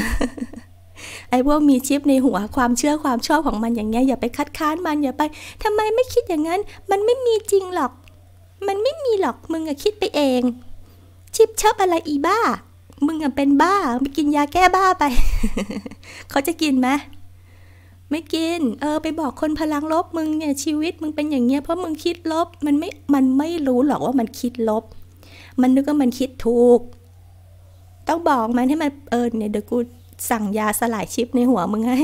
ไอ้พวกมีชิปในหัวความเชื่อความชอบของมันอย่างเงี้ยอย่าไปคัดค้านมันอย่าไป ทำไมไม่คิดอย่างนั้น มันไม่มีจริงหรอก มันไม่มีหรอกมึงอะคิดไปเอง ชิปชอบอะไรอีบ้ามึงอะเป็นบ้าไปกินยาแก้บ้าไปเขาจะกินไหมไม่กิน เออ ไปบอกคนพลังลบ มึงเนี่ยชีวิตมึงเป็นอย่างเงี้ยเพราะมึงคิดลบ มันไม่ มันไม่รู้หรอกว่ามันคิดลบ มันนึกว่ามันคิดถูก ต้องบอกมันให้มัน เออเนี่ยเดี๋ยวกูสั่งยาสลายชิปในหัวมึงให้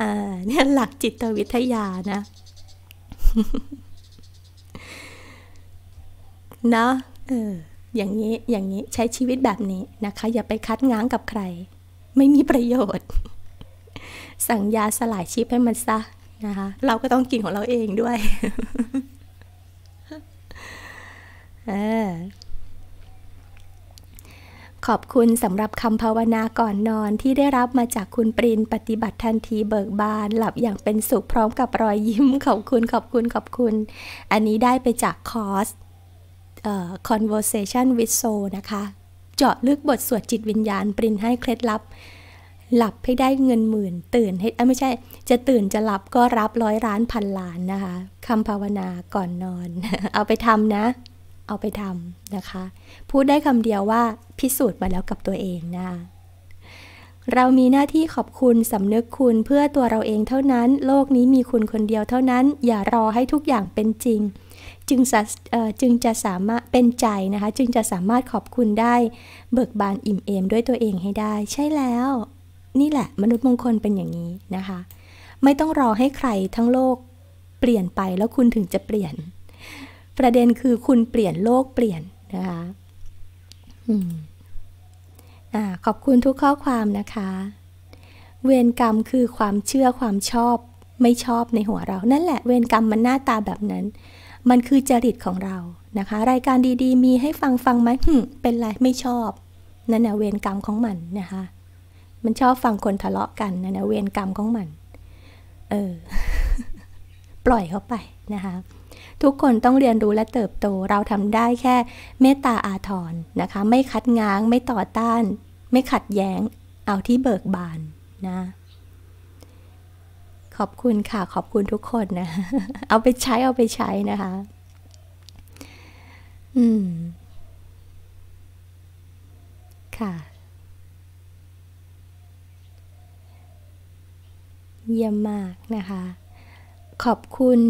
อ่า เนี่ยหลักจิตวิทยานะเนาะเอออย่างนี้ อย่างนี้ใช้ชีวิตแบบนี้นะคะ อย่าไปคัดง้างกับใครไม่มีประโยชน์ สั่งยาสลายชีพให้มันซะนะคะ เราก็ต้องกินของเราเองด้วยอขอบคุณสำหรับคำภาวนาก่อนนอนที่ได้รับมาจากคุณปรินปฏิบัติทันทีเบิกบาน หลับอย่างเป็นสุขพร้อมกับรอยยิ้ม ขอบคุณขอบคุณขอบคุณ อันนี้ได้ไปจากคอร์ส conversation with soul นะคะเจาะลึกบทสวดจิตวิญญาณปรินให้เคล็ดลับหลับให้ได้เงินหมื่นตื่นให้ไม่ใช่ จะตื่นจะหลับก็รับร้อยล้านพันล้านนะคะคำภาวนาก่อนนอน เอาไปทำนะ เอาไปทำนะคะ พูดได้คำเดียวว่าพิสูจน์มาแล้วกับตัวเองนะ เรามีหน้าที่ขอบคุณสำนึกคุณเพื่อตัวเราเองเท่านั้น โลกนี้มีคุณคนเดียวเท่านั้น อย่ารอให้ทุกอย่างเป็นจริงจึงจึงจะสามารถเป็นใจนะคะ จึงจะสามารถขอบคุณได้เบิกบานอิ่มเอมด้วยตัวเองให้ได้ใช่แล้ว นี่แหละมนุษย์มงคลเป็นอย่างนี้นะคะ ไม่ต้องรอให้ใครทั้งโลกเปลี่ยนไป แล้วคุณถึงจะเปลี่ยน ประเด็นคือคุณเปลี่ยนโลกเปลี่ยนนะคะอขอบคุณทุกข้อความนะคะ เวรกรรมคือความเชื่อความชอบไม่ชอบในหัวเรานั่นแหละเวรกรรมมันหน้าตาแบบนั้นมันคือจริตของเรานะคะ รายการดีๆมีให้ฟังฟังไหมเป็นไร ไม่ชอบนั่นนะเวรกรรมของมันนะคะ มันชอบฟังคนทะเลาะกันนั่นนะเวรกรรมของมัน เออ ปล่อยเขาไปนะคะ ทุกคนต้องเรียนรู้และเติบโตเราทำได้แค่เมตตาอาทรนะคะ ไม่คัดง้างไม่ต่อต้าน ไม่ขัดแย้งเอาที่เบิกบานนะขอบคุณค่ะ ขอบคุณทุกคนนะ เอาไปใช้เอาไปใช้นะคะอืมค่ะเยี่ยมมากนะคะ ขอบคุณ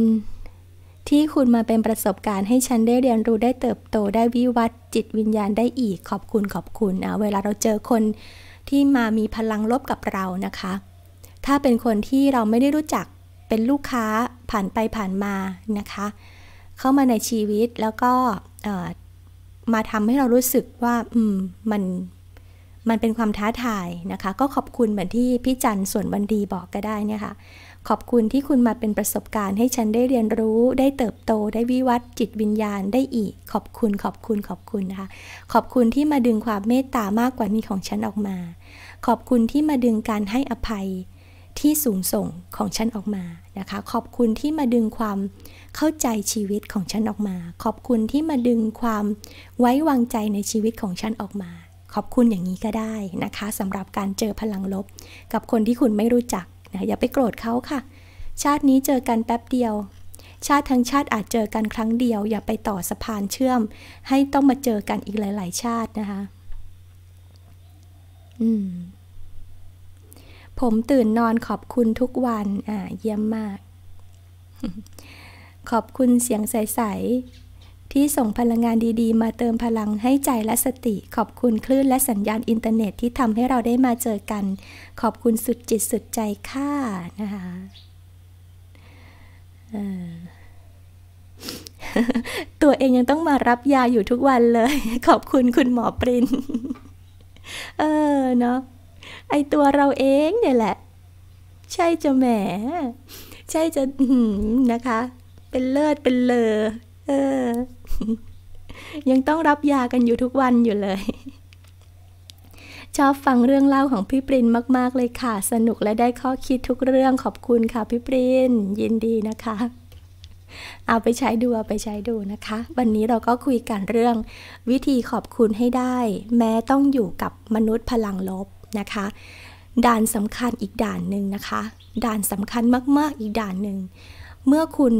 ที่คุณมาเป็นประสบการณ์ให้ฉันได้เรียนรู้ได้เติบโต ได้วิวัฒน์จิตวิญญาณได้อีก ขอบคุณขอบคุณนะเวลาเราเจอคนที่มามีพลังลบกับเรานะคะถ้าเป็นคนที่เราไม่ได้รู้จักเป็นลูกค้าผ่านไปผ่านมานะคะ เข้ามาในชีวิตแล้วก็มาทำให้เรารู้สึกว่ามมันมันเป็นความท้าทายนะคะ ก็ขอบคุณเหมือนที่พี่จันส่วนวันดีบอกก็ได้นะคะขอบคุณที่คุณมาเป็นประสบการณ์ให้ฉันได้เรียนรู้ ได้เติบโต ได้วิวัฒน์จิตวิญญาณได้อีก ขอบคุณขอบคุณขอบคุณนะคะขอบคุณที่มาดึงความเมตตามากกว่านี้ของฉันออกมา ขอบคุณที่มาดึงการให้อภัยที่สูงส่งของฉันออกมานะคะ ขอบคุณที่มาดึงความเข้าใจชีวิตของฉันออกมา ขอบคุณที่มาดึงความไว้วางใจในชีวิตของฉัน ออกมา ขอบคุณอย่างนี้ก็ได้นะคะสำหรับการเจอพลังลบ กับคนที่คุณไม่รู้จักนะอย่าไปโกรธเขาค่ะ ชาตินี้เจอกันแป๊บเดียว ชาติทั้งชาติอาจเจอกันครั้งเดียว อย่าไปต่อสะพานเชื่อม ให้ต้องมาเจอกันอีกหลาย ๆ ชาตินะคะ อืมผมตื่นนอนขอบคุณทุกวัน อ่าเยี่ยมมาก ขอบคุณเสียงใส ๆ ที่ส่งพลังงานดี ๆ มาเติมพลังให้ใจและสติ ขอบคุณคลื่นและสัญญาณอินเทอร์เน็ตที่ทำให้เราได้มาเจอกัน ขอบคุณสุดจิตสุดใจค่ะนะคะตัวเองยังต้องมารับยาอยู่ทุกวันเลย ขอบคุณคุณหมอปรินเออเนาะไอตัวเราเองเนี่ยแหละ ใช่จะแหม ใช่จะนะคะ เป็นเลิศเป็นเลอเออ ยังต้องรับยากันอยู่ทุกวันอยู่เลย ชอบฟังเรื่องเล่าของพี่ปรินมาก ๆ เลยค่ะสนุกและได้ข้อคิดทุกเรื่องขอบคุณค่ะพี่ปรินยินดีนะคะ เอาไปใช้ดูเอาไปใช้ดูนะคะ วันนี้เราก็คุยกันเรื่อง วิธีขอบคุณให้ได้ แม้ต้องอยู่กับมนุษย์พลังลบนะคะด่านสำคัญอีกด่านหนึ่งนะคะ ด่านสำคัญมากๆอีกด่านหนึ่ง เมื่อคุณ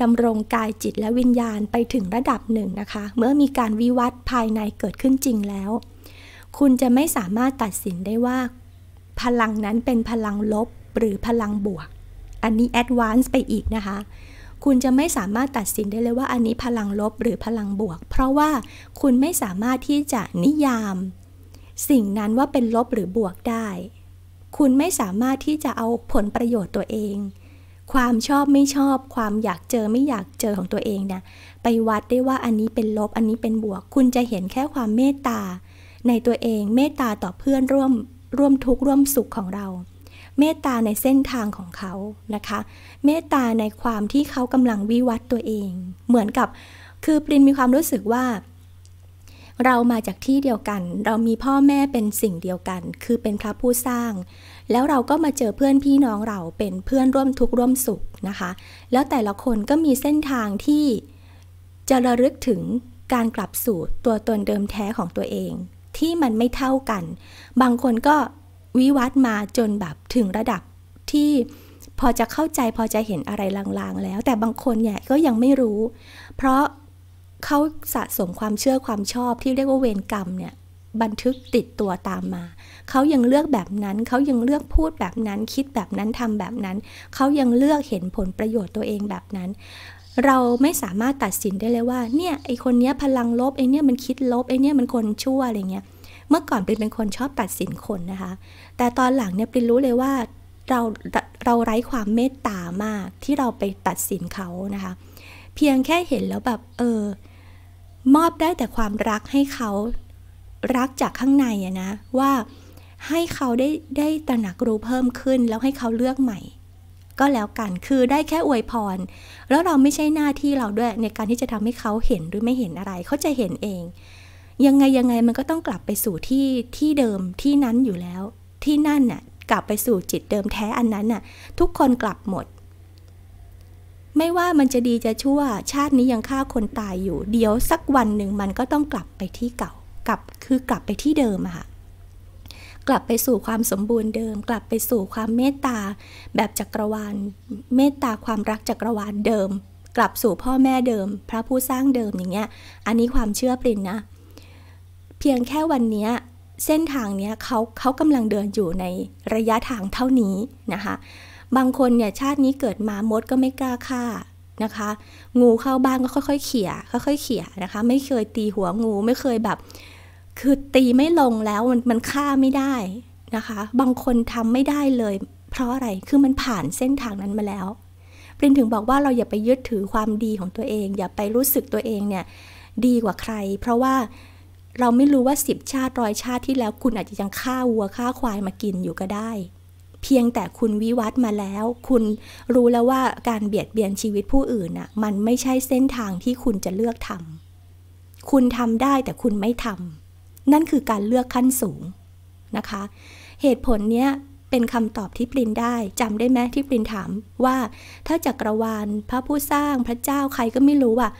ดำรงกายจิตและวิญญาณไปถึงระดับหนึ่งนะคะ เมื่อมีการวิวัฒน์ภายในเกิดขึ้นจริงแล้ว คุณจะไม่สามารถตัดสินได้ว่า พลังนั้นเป็นพลังลบหรือพลังบวก อันนี้แอดวานซ์ไปอีกนะคะ คุณจะไม่สามารถตัดสินได้เลยว่าอันนี้พลังลบหรือพลังบวก เพราะว่าคุณไม่สามารถที่จะนิยามสิ่งนั้นว่าเป็นลบหรือบวกได้ คุณไม่สามารถที่จะเอาผลประโยชน์ตัวเอง ความชอบไม่ชอบ ความอยากเจอไม่อยากเจอของตัวเองนะไปวัดได้ว่าอันนี้เป็นลบ อันนี้เป็นบวก คุณจะเห็นแค่ความเมตตาในตัวเอง เมตตาต่อเพื่อนร่วมร่วมทุกข์ร่วมสุขของเรา เมตตาในเส้นทางของเขา นะคะ เมตตาในความที่เขากำลังวิวัรตัวเอง เหมือนกับ คือปรินมีความรู้สึกว่าเรามาจากที่เดียวกัน เรามีพ่อแม่เป็นสิ่งเดียวกัน คือเป็นพระผู้สร้าง แล้วเราก็มาเจอเพื่อนพี่น้องเราเป็นเพื่อนร่วมทุกข์ร่วมสุขนะคะ แล้วแต่ละคนก็มีเส้นทางที่จะระลึกถึงการกลับสู่ตัวตนเดิมแท้ของตัวเอง ที่มันไม่เท่ากัน บางคนก็วิวัฒมาจนแบบถึงระดับที่พอจะเข้าใจพอจะเห็นอะไรลางๆแล้ว แต่บางคนเนี่ยก็ยังไม่รู้ เพราะเขาสะสมความเชื่อความชอบที่เรียกว่าเวรกรรมเนี่ยบันทึกติดตัวตามมา เขายังเลือกแบบนั้น เขายังเลือกพูดแบบนั้น คิดแบบนั้นทำแบบนั้น เขายังเลือกเห็นผลประโยชน์ตัวเองแบบนั้น เราไม่สามารถตัดสินได้เลยว่า เนี่ยไอคนเนี้ยพลังลบไอเนี่ยมันคิดลบไอเนี่ยมันคนชั่วอะไรเงี้ยเมื่อก่อนเป็นเป็นคนชอบตัดสินคนนะคะ แต่ตอนหลังเนี่ยเป็นรู้เลยว่าเราเราไร้ความเมตตามากที่เราไปตัดสินเขานะคะ เพียงแค่เห็นแล้วแบบเออมอบได้แต่ความรักให้เขารักจากข้างในอะนะ ว่าให้เขาได้ได้ตระหนักรู้เพิ่มขึ้น แล้วให้เขาเลือกใหม่ ก็แล้วกันคือได้แค่อวยพร แล้วเราไม่ใช่หน้าที่เราด้วย ในการที่จะทำให้เขาเห็นหรือไม่เห็นอะไร เขาจะเห็นเอง ยังไงยังไงมันก็ต้องกลับไปสู่ที่ที่เดิมที่นั้นอยู่แล้ว ที่นั่นน่ะ กลับไปสู่จิตเดิมแท้อันนั้นน่ะทุกคนกลับหมดไม่ว่ามันจะดีจะชั่วชาตินี้ยังฆ่าคนตายอยู่ เดี๋ยวสักวันหนึ่งมันก็ต้องกลับไปที่เก่า กลับคือกลับไปที่เดิมอะค่ะกลับไปสู่ความสมบูรณ์เดิม กลับไปสู่ความเมตตา แบบจักรวาลเมตตาความรักจักรวาลเดิม กลับสู่พ่อแม่เดิม พระผู้สร้างเดิมอย่างเงี้ย อันนี้ความเชื่อปรินนะ เพียงแค่วันนี้ เส้นทางเนี้ยเขาเขากำลังเดินอยู่ในระยะทางเท่านี้นะคะบางคนเนี่ยชาตินี้เกิดมามดก็ไม่กล้าฆ่านะคะ งูเข้าบ้านก็ค่อยๆ เขี่ยค่อยๆเขี่ยนะคะ ไม่เคยตีหัวงูไม่เคยแบบ คือตีไม่ลงแล้วมันมันฆ่าไม่ได้นะคะ บางคนทำไม่ได้เลยเพราะอะไร คือมันผ่านเส้นทางนั้นมาแล้วปรินถึงบอกว่าเราอย่าไปยึดถือความดีของตัวเอง อย่าไปรู้สึกตัวเองเนี่ยดีกว่าใคร เพราะว่าเราไม่รู้ว่าสิบชาติร้อยชาติที่แล้วคุณอาจจะยังฆ่าวัวฆ่าควายมากินอยู่ก็ได้เพียงแต่คุณวิวัฒมาแล้ว คุณรู้แล้วว่าการเบียดเบียนชีวิตผู้อื่นน่ะ มันไม่ใช่เส้นทางที่คุณจะเลือกทำ คุณทำได้แต่คุณไม่ทำ นั่นคือการเลือกขั้นสูงนะคะ เหตุผลเนี้ยเป็นคำตอบที่ปรินได้ จำได้ไหมที่ปรินถามว่าถ้าจักรวาล พระผู้สร้างพระเจ้าใครก็ไม่รู้อ่ะ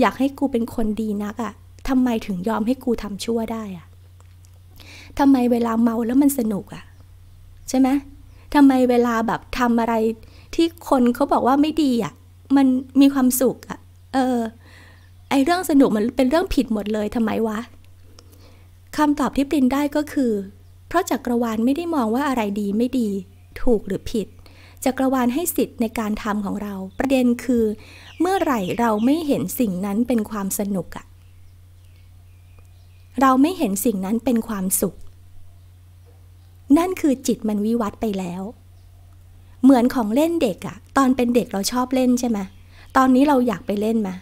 อยากให้กูเป็นคนดีนักอ่ะทำไมถึงยอมให้กูทำชั่วได้อ่ะทำไมเวลาเมาแล้วมันสนุกอ่ะใช่ไหมทำไมเวลาแบบทำอะไรที่คนเขาบอกว่าไม่ดีอะ่ะมันมีความสุขอะ่ะเออไอเรื่องสนุกมันเป็นเรื่องผิดหมดเลยทำไมวะคำตอบที่ปรินได้ก็คือ เพราะจักรวาลไม่ได้มองว่าอะไรดีไม่ดี ถูกหรือผิด จักรวาลให้สิทธิ์ในการทำของเรา ประเด็นคือ เมื่อไหร่เราไม่เห็นสิ่งนั้นเป็นความสนุกอ่ะเราไม่เห็นสิ่งนั้นเป็นความสุขนั่นคือจิตมันวิวัตไปแล้ว เหมือนของเล่นเด็กอะตอนเป็นเด็กเราชอบเล่นใช่ไหมตอนนี้เราอยากไปเล่นมา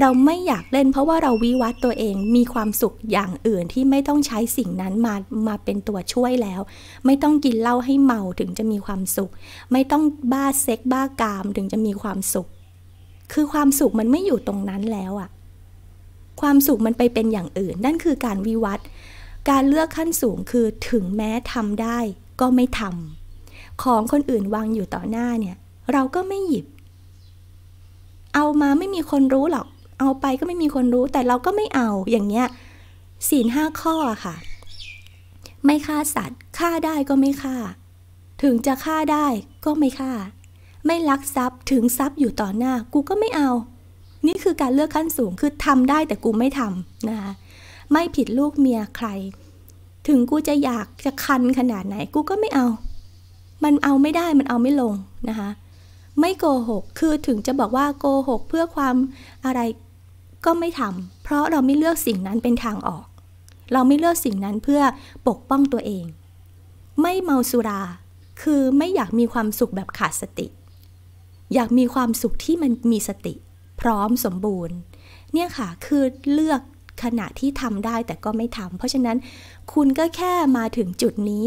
เราไม่อยากเล่น เพราะว่าเราวิวัตตัวเองมีความสุขอย่างอื่นที่ไม่ต้องใช้สิ่งนั้นมา มาเป็นตัวช่วยแล้ว ไม่ต้องกินเหล้าให้เมาถึงจะมีความสุข ไม่ต้องบ้าเซ็กบ้ากามถึงจะมีความสุข คือความสุขมันไม่อยู่ตรงนั้นแล้วอะความสุขมันไปเป็นอย่างอื่น นั่นคือการวิวัตรการเลือกขั้นสูงคือถึงแม้ทำได้ ก็ไม่ทำของคนอื่นวางอยู่ต่อหน้าเนี่ย เราก็ไม่หยิบ เอามาไม่มีคนรู้หรอก เอาไปก็ไม่มีคนรู้แต่เราก็ไม่เอาอย่างเงี้ยศีลห้าข้อค่ะ ไม่ฆ่าสัตว์ฆ่าได้ก็ไม่ฆ่า ถึงจะฆ่าได้ก็ไม่ฆ่า ไม่ลักทรัพย์ถึงทรัพย์อยู่ต่อหน้ากูก็ไม่เอา นี่คือการเลือกขั้นสูงคือ ทำได้แต่กูไม่ทำนะคะไม่ผิดลูกเมียใคร ถึงกูจะอยากจะคันขนาดไหนกูก็ไม่เอา มันเอาไม่ได้ มันเอาไม่ลงนะคะ ไม่โกหก คือถึงจะบอกว่าโกหกเพื่อความอะไรก็ไม่ทำเพราะเราไม่เลือกสิ่งนั้นเป็นทางออก เราไม่เลือกสิ่งนั้นเพื่อปกป้องตัวเอง ไม่เมาสุรา คือไม่อยากมีความสุขแบบขาดสติ อยากมีความสุขที่มันมีสติ พร้อมสมบูรณ์ เนี่ยค่ะ คือเลือกขณะที่ทำได้แต่ก็ไม่ทำเพราะฉะนั้น คุณก็แค่มาถึงจุดนี้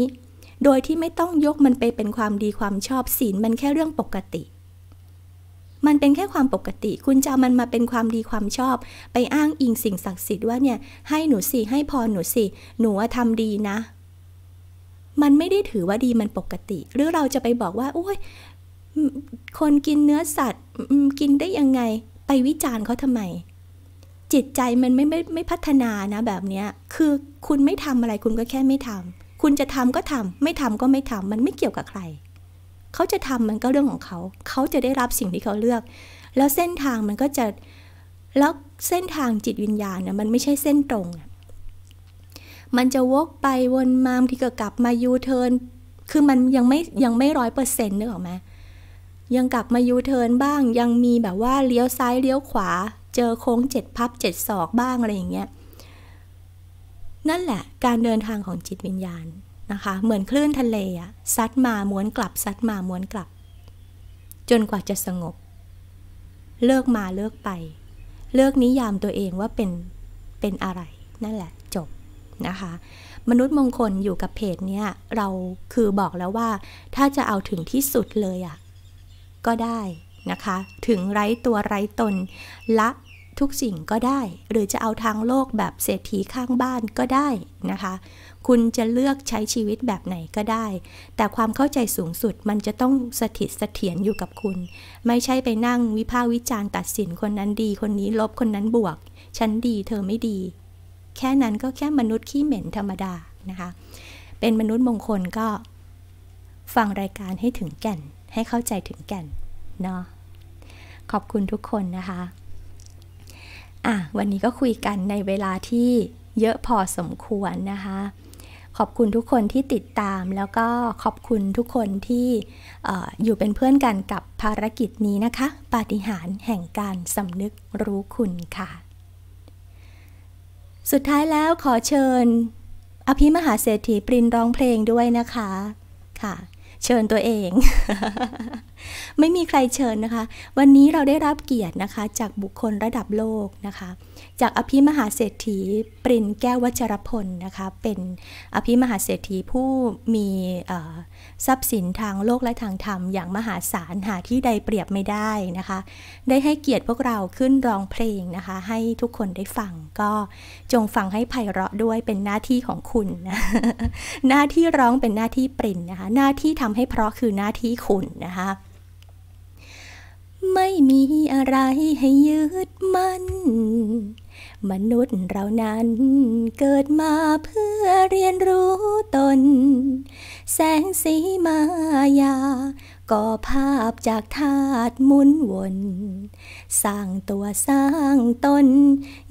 โดยที่ไม่ต้องยกมันไปเป็นความดีความชอบศีลมันแค่เรื่องปกติ มันเป็นแค่ความปกติ คุณจะมันมาเป็นความดีความชอบ ไปอ้างอิงสิ่งศักดิ์สิทธิ์ว่าเนี่ยให้หนูสิให้พรหนูสิหนูทำดีนะ มันไม่ได้ถือว่าดีมันปกติ หรือเราจะไปบอกว่าโอ้ยคนกินเนื้อสัตว์ กินได้ยังไง ไปวิจารณ์เขาทำไมจิตใจมันไม่ไม่ไม่พัฒนานะแบบเนี้ยคือคุณไม่ทำอะไรคุณก็แค่ไม่ทำ คุณจะทำก็ทำไม่ทำก็ไม่ทำ มันไม่เกี่ยวกับใคร เขาจะทำมันก็เรื่องของเขา เขาจะได้รับสิ่งที่เขาเลือก แล้วเส้นทางมันก็จะแล้วเส้นทางจิตวิญญาณนะมันไม่ใช่เส้นตรง มันจะวกไปวนมาที่ก็กลับมายูเทิร์นคือมันยังไม่ยังไม่ร้อยเปอร์เซ็นต์นึกออกไหมยังกลับมายูเทิร์นบ้าง ยังมีแบบว่าเลี้ยวซ้ายเลี้ยวขวาเจอโค้งเจ็ดพับเจ็ดศอกบ้างอะไรอย่างเงี้ย นั่นแหละ การเดินทางของจิตวิญญาณนะคะ เหมือนคลื่นทะเลอะซัดมาม้วนกลับ ซัดมาม้วนกลับ จนกว่าจะสงบ เลิกมาเลิกไป เลิกนิยามตัวเองว่าเป็น เป็นอะไร นั่นแหละ จบนะคะ มนุษย์มงคลอยู่กับเพจเนี้ยเราคือบอกแล้วว่าถ้าจะเอาถึงที่สุดเลยอะก็ได้นะคะถึงไร้ตัวไร้ตน ละทุกสิ่งก็ได้ หรือจะเอาทางโลกแบบเศรษฐีข้างบ้านก็ได้นะคะ คุณจะเลือกใช้ชีวิตแบบไหนก็ได้ แต่ความเข้าใจสูงสุดมันจะต้องสถิตเสถียรอยู่กับคุณ ไม่ใช่ไปนั่งวิพากษ์วิจารณ์ตัดสินคนนั้นดี คนนี้ลบคนนั้นบวกฉันดีเธอไม่ดี แค่นั้นก็แค่มนุษย์ขี้เหม็นธรรมดานะคะ เป็นมนุษย์มงคลก็ ฟังรายการให้ถึงแก่นให้เข้าใจถึงแก่นเนาะขอบคุณทุกคนนะคะอ่ะวันนี้ก็คุยกันในเวลาที่เยอะพอสมควรนะคะ ขอบคุณทุกคนที่ติดตามแล้วก็ขอบคุณทุกคนที่ออยู่เป็นเพื่อนกันกับภารกิจนี้นะคะ ปาฏิหาริย์แห่งการสำนึกรู้คุณค่ะ สุดท้ายแล้วขอเชิญอภิมหาเศรษฐีปรินร้องเพลงด้วยนะคะ ค่ะเชิญตัวเอง ไม่มีใครเชิญนะคะ วันนี้เราได้รับเกียรตินะคะ จากบุคคลระดับโลกนะคะจากอภิมหาเศรษฐีปรินแก้ววัชรพลนะคะเป็นอภิมหาเศรษฐีผู้มีทรัพย์สินทางโลกและทางธรรมอย่างมหาศาลหาที่ใดเปรียบไม่ได้นะคะได้ให้เกียรติพวกเราขึ้นร้องเพลงนะคะให้ทุกคนได้ฟังก็จงฟังให้ไพเราะด้วยเป็นหน้าที่ของคุณนะหน้าที่ร้องเป็นหน้าที่ปรินนะคะหน้าที่ทำให้เพราะคือหน้าที่คุณนะคะไม่มีอะไรให้ยืดมัน่นมนุษย์เรานั้นเกิดมาเพื่อเรียนรู้ตน แสงสีมายาก่อภาพจากธาตุมุนวน สร้างตัวสร้างตน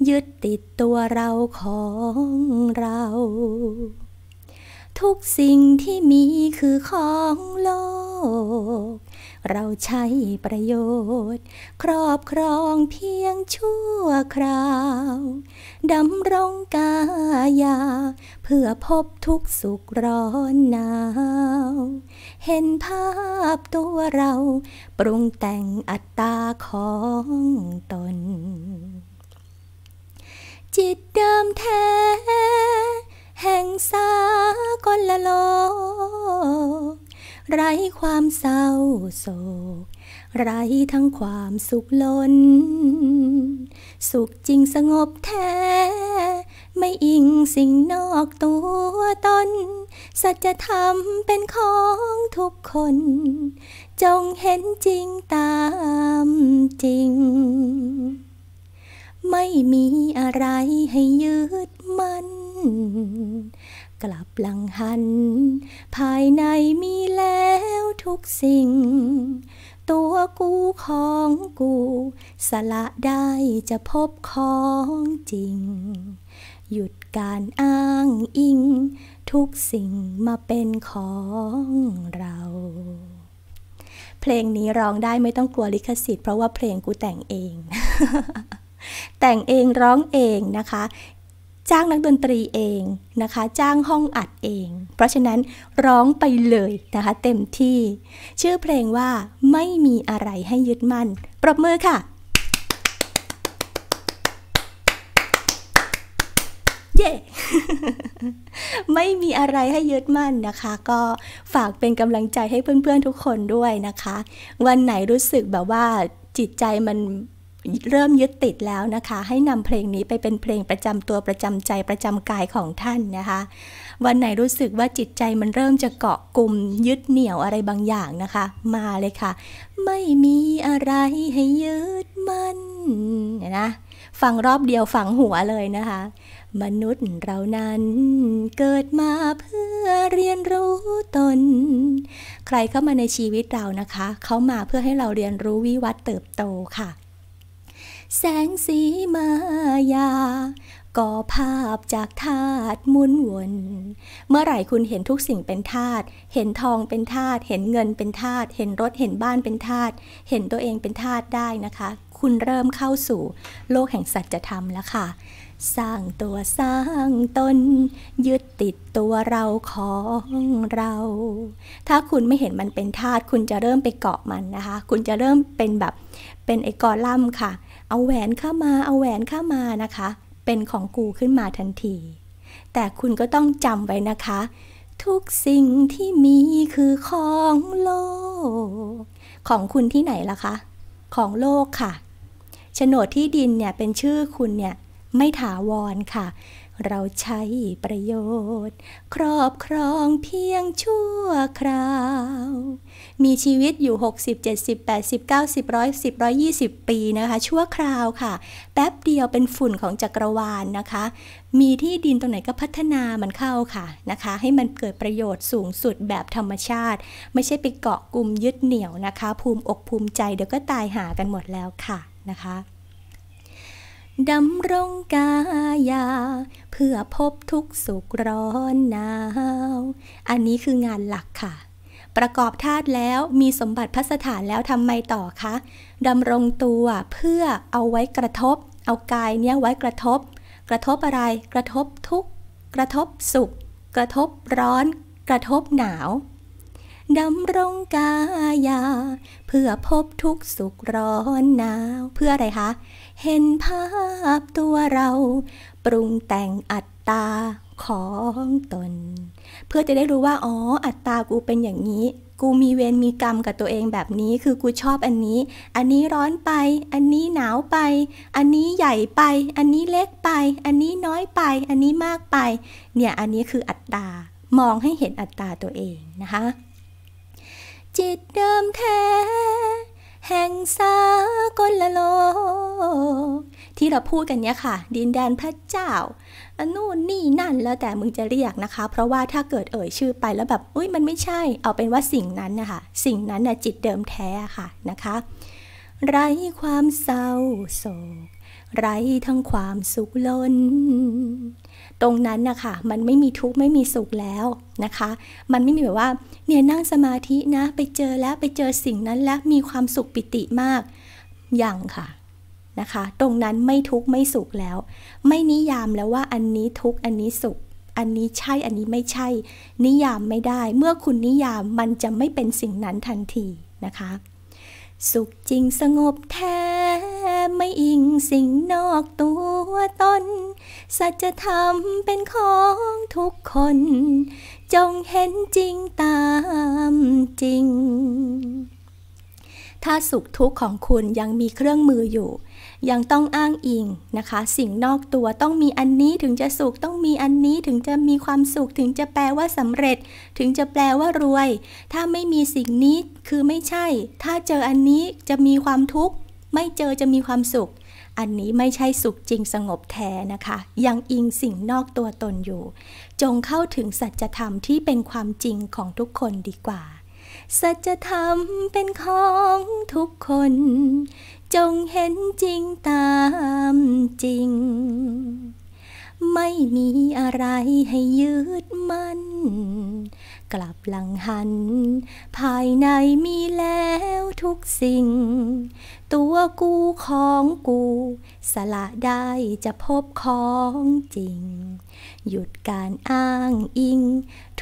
ยึดติดตัวเราของเรา ทุกสิ่งที่มีคือของโลกเราใช้ประโยชน์ ครอบครองเพียงชั่วคราว ดำรงกายา เพื่อพบทุกสุขร้อนหนาว เห็นภาพตัวเราปรุงแต่งอัตตาของตน จิตเดิมแท้ แห่งสากลโลกไร้ความเศร้าโศกไร้ทั้งความสุขล้น สุขจริงสงบแท้ ไม่อิงสิ่งนอกตัวตนสัจธรรมเป็นของทุกคน จงเห็นจริงตามจริง ไม่มีอะไรให้ยึดมัน่นกลับหลังหัน ภายในมีแล้วทุกสิ่ง ตัวกูของกู สละได้จะพบของจริง หยุดการอ้างอิง ทุกสิ่งมาเป็นของเรา เพลงนี้ร้องได้ไม่ต้องกลัวลิขสิทธิ์ เพราะว่าเพลงกูแต่งเอง แต่งเองร้องเองนะคะจ้างนักดนตรีเองนะคะ จ้างห้องอัดเอง เพราะฉะนั้นร้องไปเลยนะคะ เต็มที่ ชื่อเพลงว่า ไม่มีอะไรให้ยึดมั่น ปรบมือค่ะเย่ไม่มีอะไรให้ยึดมั่นนะคะ ก็ฝากเป็นกำลังใจให้เพื่อนๆทุกคนด้วยนะคะ วันไหนรู้สึกแบบว่าจิตใจมันเริ่มยึดติดแล้วนะคะ ให้นำเพลงนี้ไปเป็นเพลงประจำตัว ประจำใจ ประจำกายของท่านนะคะ วันไหนรู้สึกว่าจิตใจมันเริ่มจะเกาะกลุ่มยึดเหนี่ยวอะไรบางอย่างนะคะ มาเลยค่ะ ไม่มีอะไรให้ยึดมัน่น นะฟังรอบเดียวฝังหัวเลยนะคะ มนุษย์เรานั้น เกิดมาเพื่อเรียนรู้ตน ใครเข้ามาในชีวิตเรานะคะ เขามาเพื่อให้เราเรียนรู้วิวัฒน์เติบโตค่ะแสงสีมายา ก่อภาพจากธาตุมุนวน เมื่อไหร่คุณเห็นทุกสิ่งเป็นธาตุ เห็นทองเป็นธาตุ เห็นเงินเป็นธาตุ เห็นรถเห็นบ้านเป็นธาตุ เห็นตัวเองเป็นธาตุได้นะคะ คุณเริ่มเข้าสู่โลกแห่งสัจธรรมแล้วค่ะ สร้างตัวสร้างตนยึดติดตัวเราของเรา ถ้าคุณไม่เห็นมันเป็นธาตุ คุณจะเริ่มไปเกาะมันนะคะ คุณจะเริ่มเป็นแบบเป็นไอ้กอลัมค่ะเอาแหวนเข้ามา เอาแหวนเข้ามานะคะ เป็นของกูขึ้นมาทันที แต่คุณก็ต้องจำไว้นะคะ ทุกสิ่งที่มีคือของโลก ของคุณที่ไหนล่ะคะ ของโลกค่ะ โฉนดที่ดินเนี่ยเป็นชื่อคุณเนี่ยไม่ถาวรค่ะเราใช้ประโยชน์ ครอบครองเพียงชั่วคราว มีชีวิตอยู่ 60 70 80 90 110 120 ปีนะคะ ชั่วคราวค่ะ แป๊บเดียวเป็นฝุ่นของจักรวาลนนะคะ มีที่ดินตรงไหนก็พัฒนามันเข้าค่ะนะคะ ให้มันเกิดประโยชน์สูงสุดแบบธรรมชาติ ไม่ใช่ไปเกาะกลุ่มยึดเหนี่ยวนะคะ ภูมิอกภูมิใจเดี๋ยวก็ตายหากันหมดแล้วค่ะนะคะดำรงกายาเพื่อพบทุกสุขร้อนหนาว อันนี้คืองานหลักค่ะ ประกอบธาตุแล้วมีสมบัติพัสถานแล้วทำไมต่อคะดำรงตัวเพื่อเอาไว้กระทบ เอากายเนี้ยไว้กระทบ กระทบอะไร กระทบทุก กระทบสุข กระทบร้อน กระทบหนาว ดำรงกายาเพื่อพบทุกสุขร้อนหนาว เพื่ออะไรคะเห็นภาพตัวเราปรุงแต่งอัตตาของตน เพื่อจะได้รู้ว่าอ๋ออัตตากูเป็นอย่างนี้ กูมีเวรมีกรรมกับตัวเองแบบนี้คือกูชอบอันนี้ อันนี้ร้อนไป อันนี้หนาวไป อันนี้ใหญ่ไป อันนี้เล็กไป อันนี้น้อยไปอันนี้มากไปเนี่ยอันนี้คืออัตตามองให้เห็นอัตตาตัวเองนะคะ จิตเดิมแท้แห่งสากลโลกที่เราพูดกันเนี้ยค่ะ ดินแดนพระเจ้านู่นนี่นั่นแล้วแต่มึงจะเรียกนะคะ เพราะว่าถ้าเกิดเอ่ยชื่อไปแล้วแบบ อุ้ยมันไม่ใช่เอาเป็นว่าสิ่งนั้นนะคะสิ่งนั้นนะจิตเดิมแท้ค่ะนะคะ ไร้ความเศร้าโศกไร้ทั้งความสุขล้นตรงนั้นนะคะมันไม่มีทุกข์ไม่มีสุขแล้วนะคะ มันไม่มีแบบว่าเนี่ยนั่งสมาธินะ ไปเจอแล้วไปเจอสิ่งนั้นแล้วมีความสุขปิติมากยังค่ะนะคะ ตรงนั้นไม่ทุกข์ไม่สุขแล้ว ไม่นิยามแล้วว่าอันนี้ทุกข์อันนี้สุข อันนี้ใช่อันนี้ไม่ใช่ นิยามไม่ได้ เมื่อคุณนิยามมันจะไม่เป็นสิ่งนั้นทันทีนะคะสุขจริงสงบแท้ไม่อิงสิ่งนอกตัวตน สัจธรรมเป็นของทุกคน จงเห็นจริงตามจริง ถ้าสุขทุกข์ของคุณยังมีเครื่องมืออยู่ยังต้องอ้างอิงนะคะ สิ่งนอกตัวต้องมีอันนี้ถึงจะสุขต้องมีอันนี้ถึงจะมีความสุข ถึงจะแปลว่าสำเร็จ ถึงจะแปลว่ารวย ถ้าไม่มีสิ่งนี้ คือไม่ใช่ ถ้าเจออันนี้จะมีความทุกข์ ไม่เจอจะมีความสุข อันนี้ไม่ใช่สุขจริงสงบแท้นะคะ ยังอิงสิ่งนอกตัวตนอยู่ จงเข้าถึงสัจธรรมที่เป็นความจริงของทุกคนดีกว่าสัจธรรมเป็นของทุกคน จงเห็นจริงตามจริง ไม่มีอะไรให้ยืดมัน่นกลับหลังหัน ภายในมีแล้วทุกสิ่ง ตัวกูของกู สละได้จะพบของจริง หยุดการอ้างอิง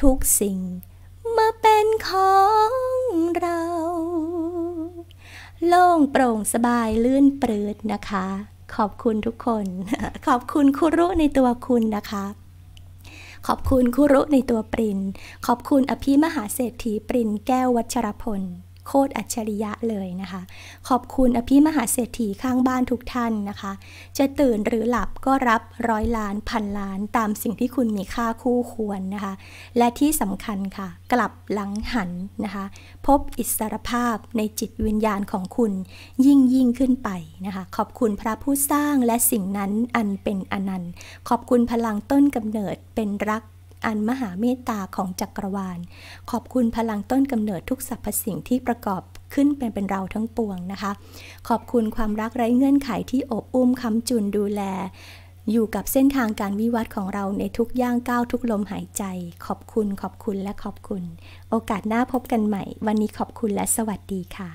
ทุกสิ่งมาเป็นของเรา โล่งโปร่งสบายลื่นปลืดนะคะ ขอบคุณทุกคนขอบคุณคุรุในตัวคุณนะคะ ขอบคุณคุรุในตัวปรินขอบคุณอภิมหาเศรษฐีปรินแก้ววัชรพลโคตรอัจฉริยะเลยนะคะขอบคุณอภิมหาเศรษฐีข้างบ้านทุกท่านนะคะ จะตื่นหรือหลับก็รับร้อยล้านพันล้านตามสิ่งที่คุณมีค่าคู่ควรนะคะและที่สำคัญค่ะ กลับหลังหันนะคะพบอิสรภาพในจิตวิญญาณของคุณยิ่งยิ่งขึ้นไปนะคะ ขอบคุณพระผู้สร้างและสิ่งนั้นอันเป็นอนันต์ ขอบคุณพลังต้นกำเนิดเป็นรักอันมหาเมตตาของจักรวาล ขอบคุณพลังต้นกำเนิดทุกสรรพสิ่งที่ประกอบขึ้นเป็นเป็นเราทั้งปวงนะคะ ขอบคุณความรักไร้เงื่อนไขที่อบอุ้มค้ำจุนดูแล อยู่กับเส้นทางการวิวัฒน์ของเราในทุกย่างก้าวทุกลมหายใจ ขอบคุณ ขอบคุณ และขอบคุณ โอกาสหน้าพบกันใหม่ วันนี้ขอบคุณและสวัสดีค่ะ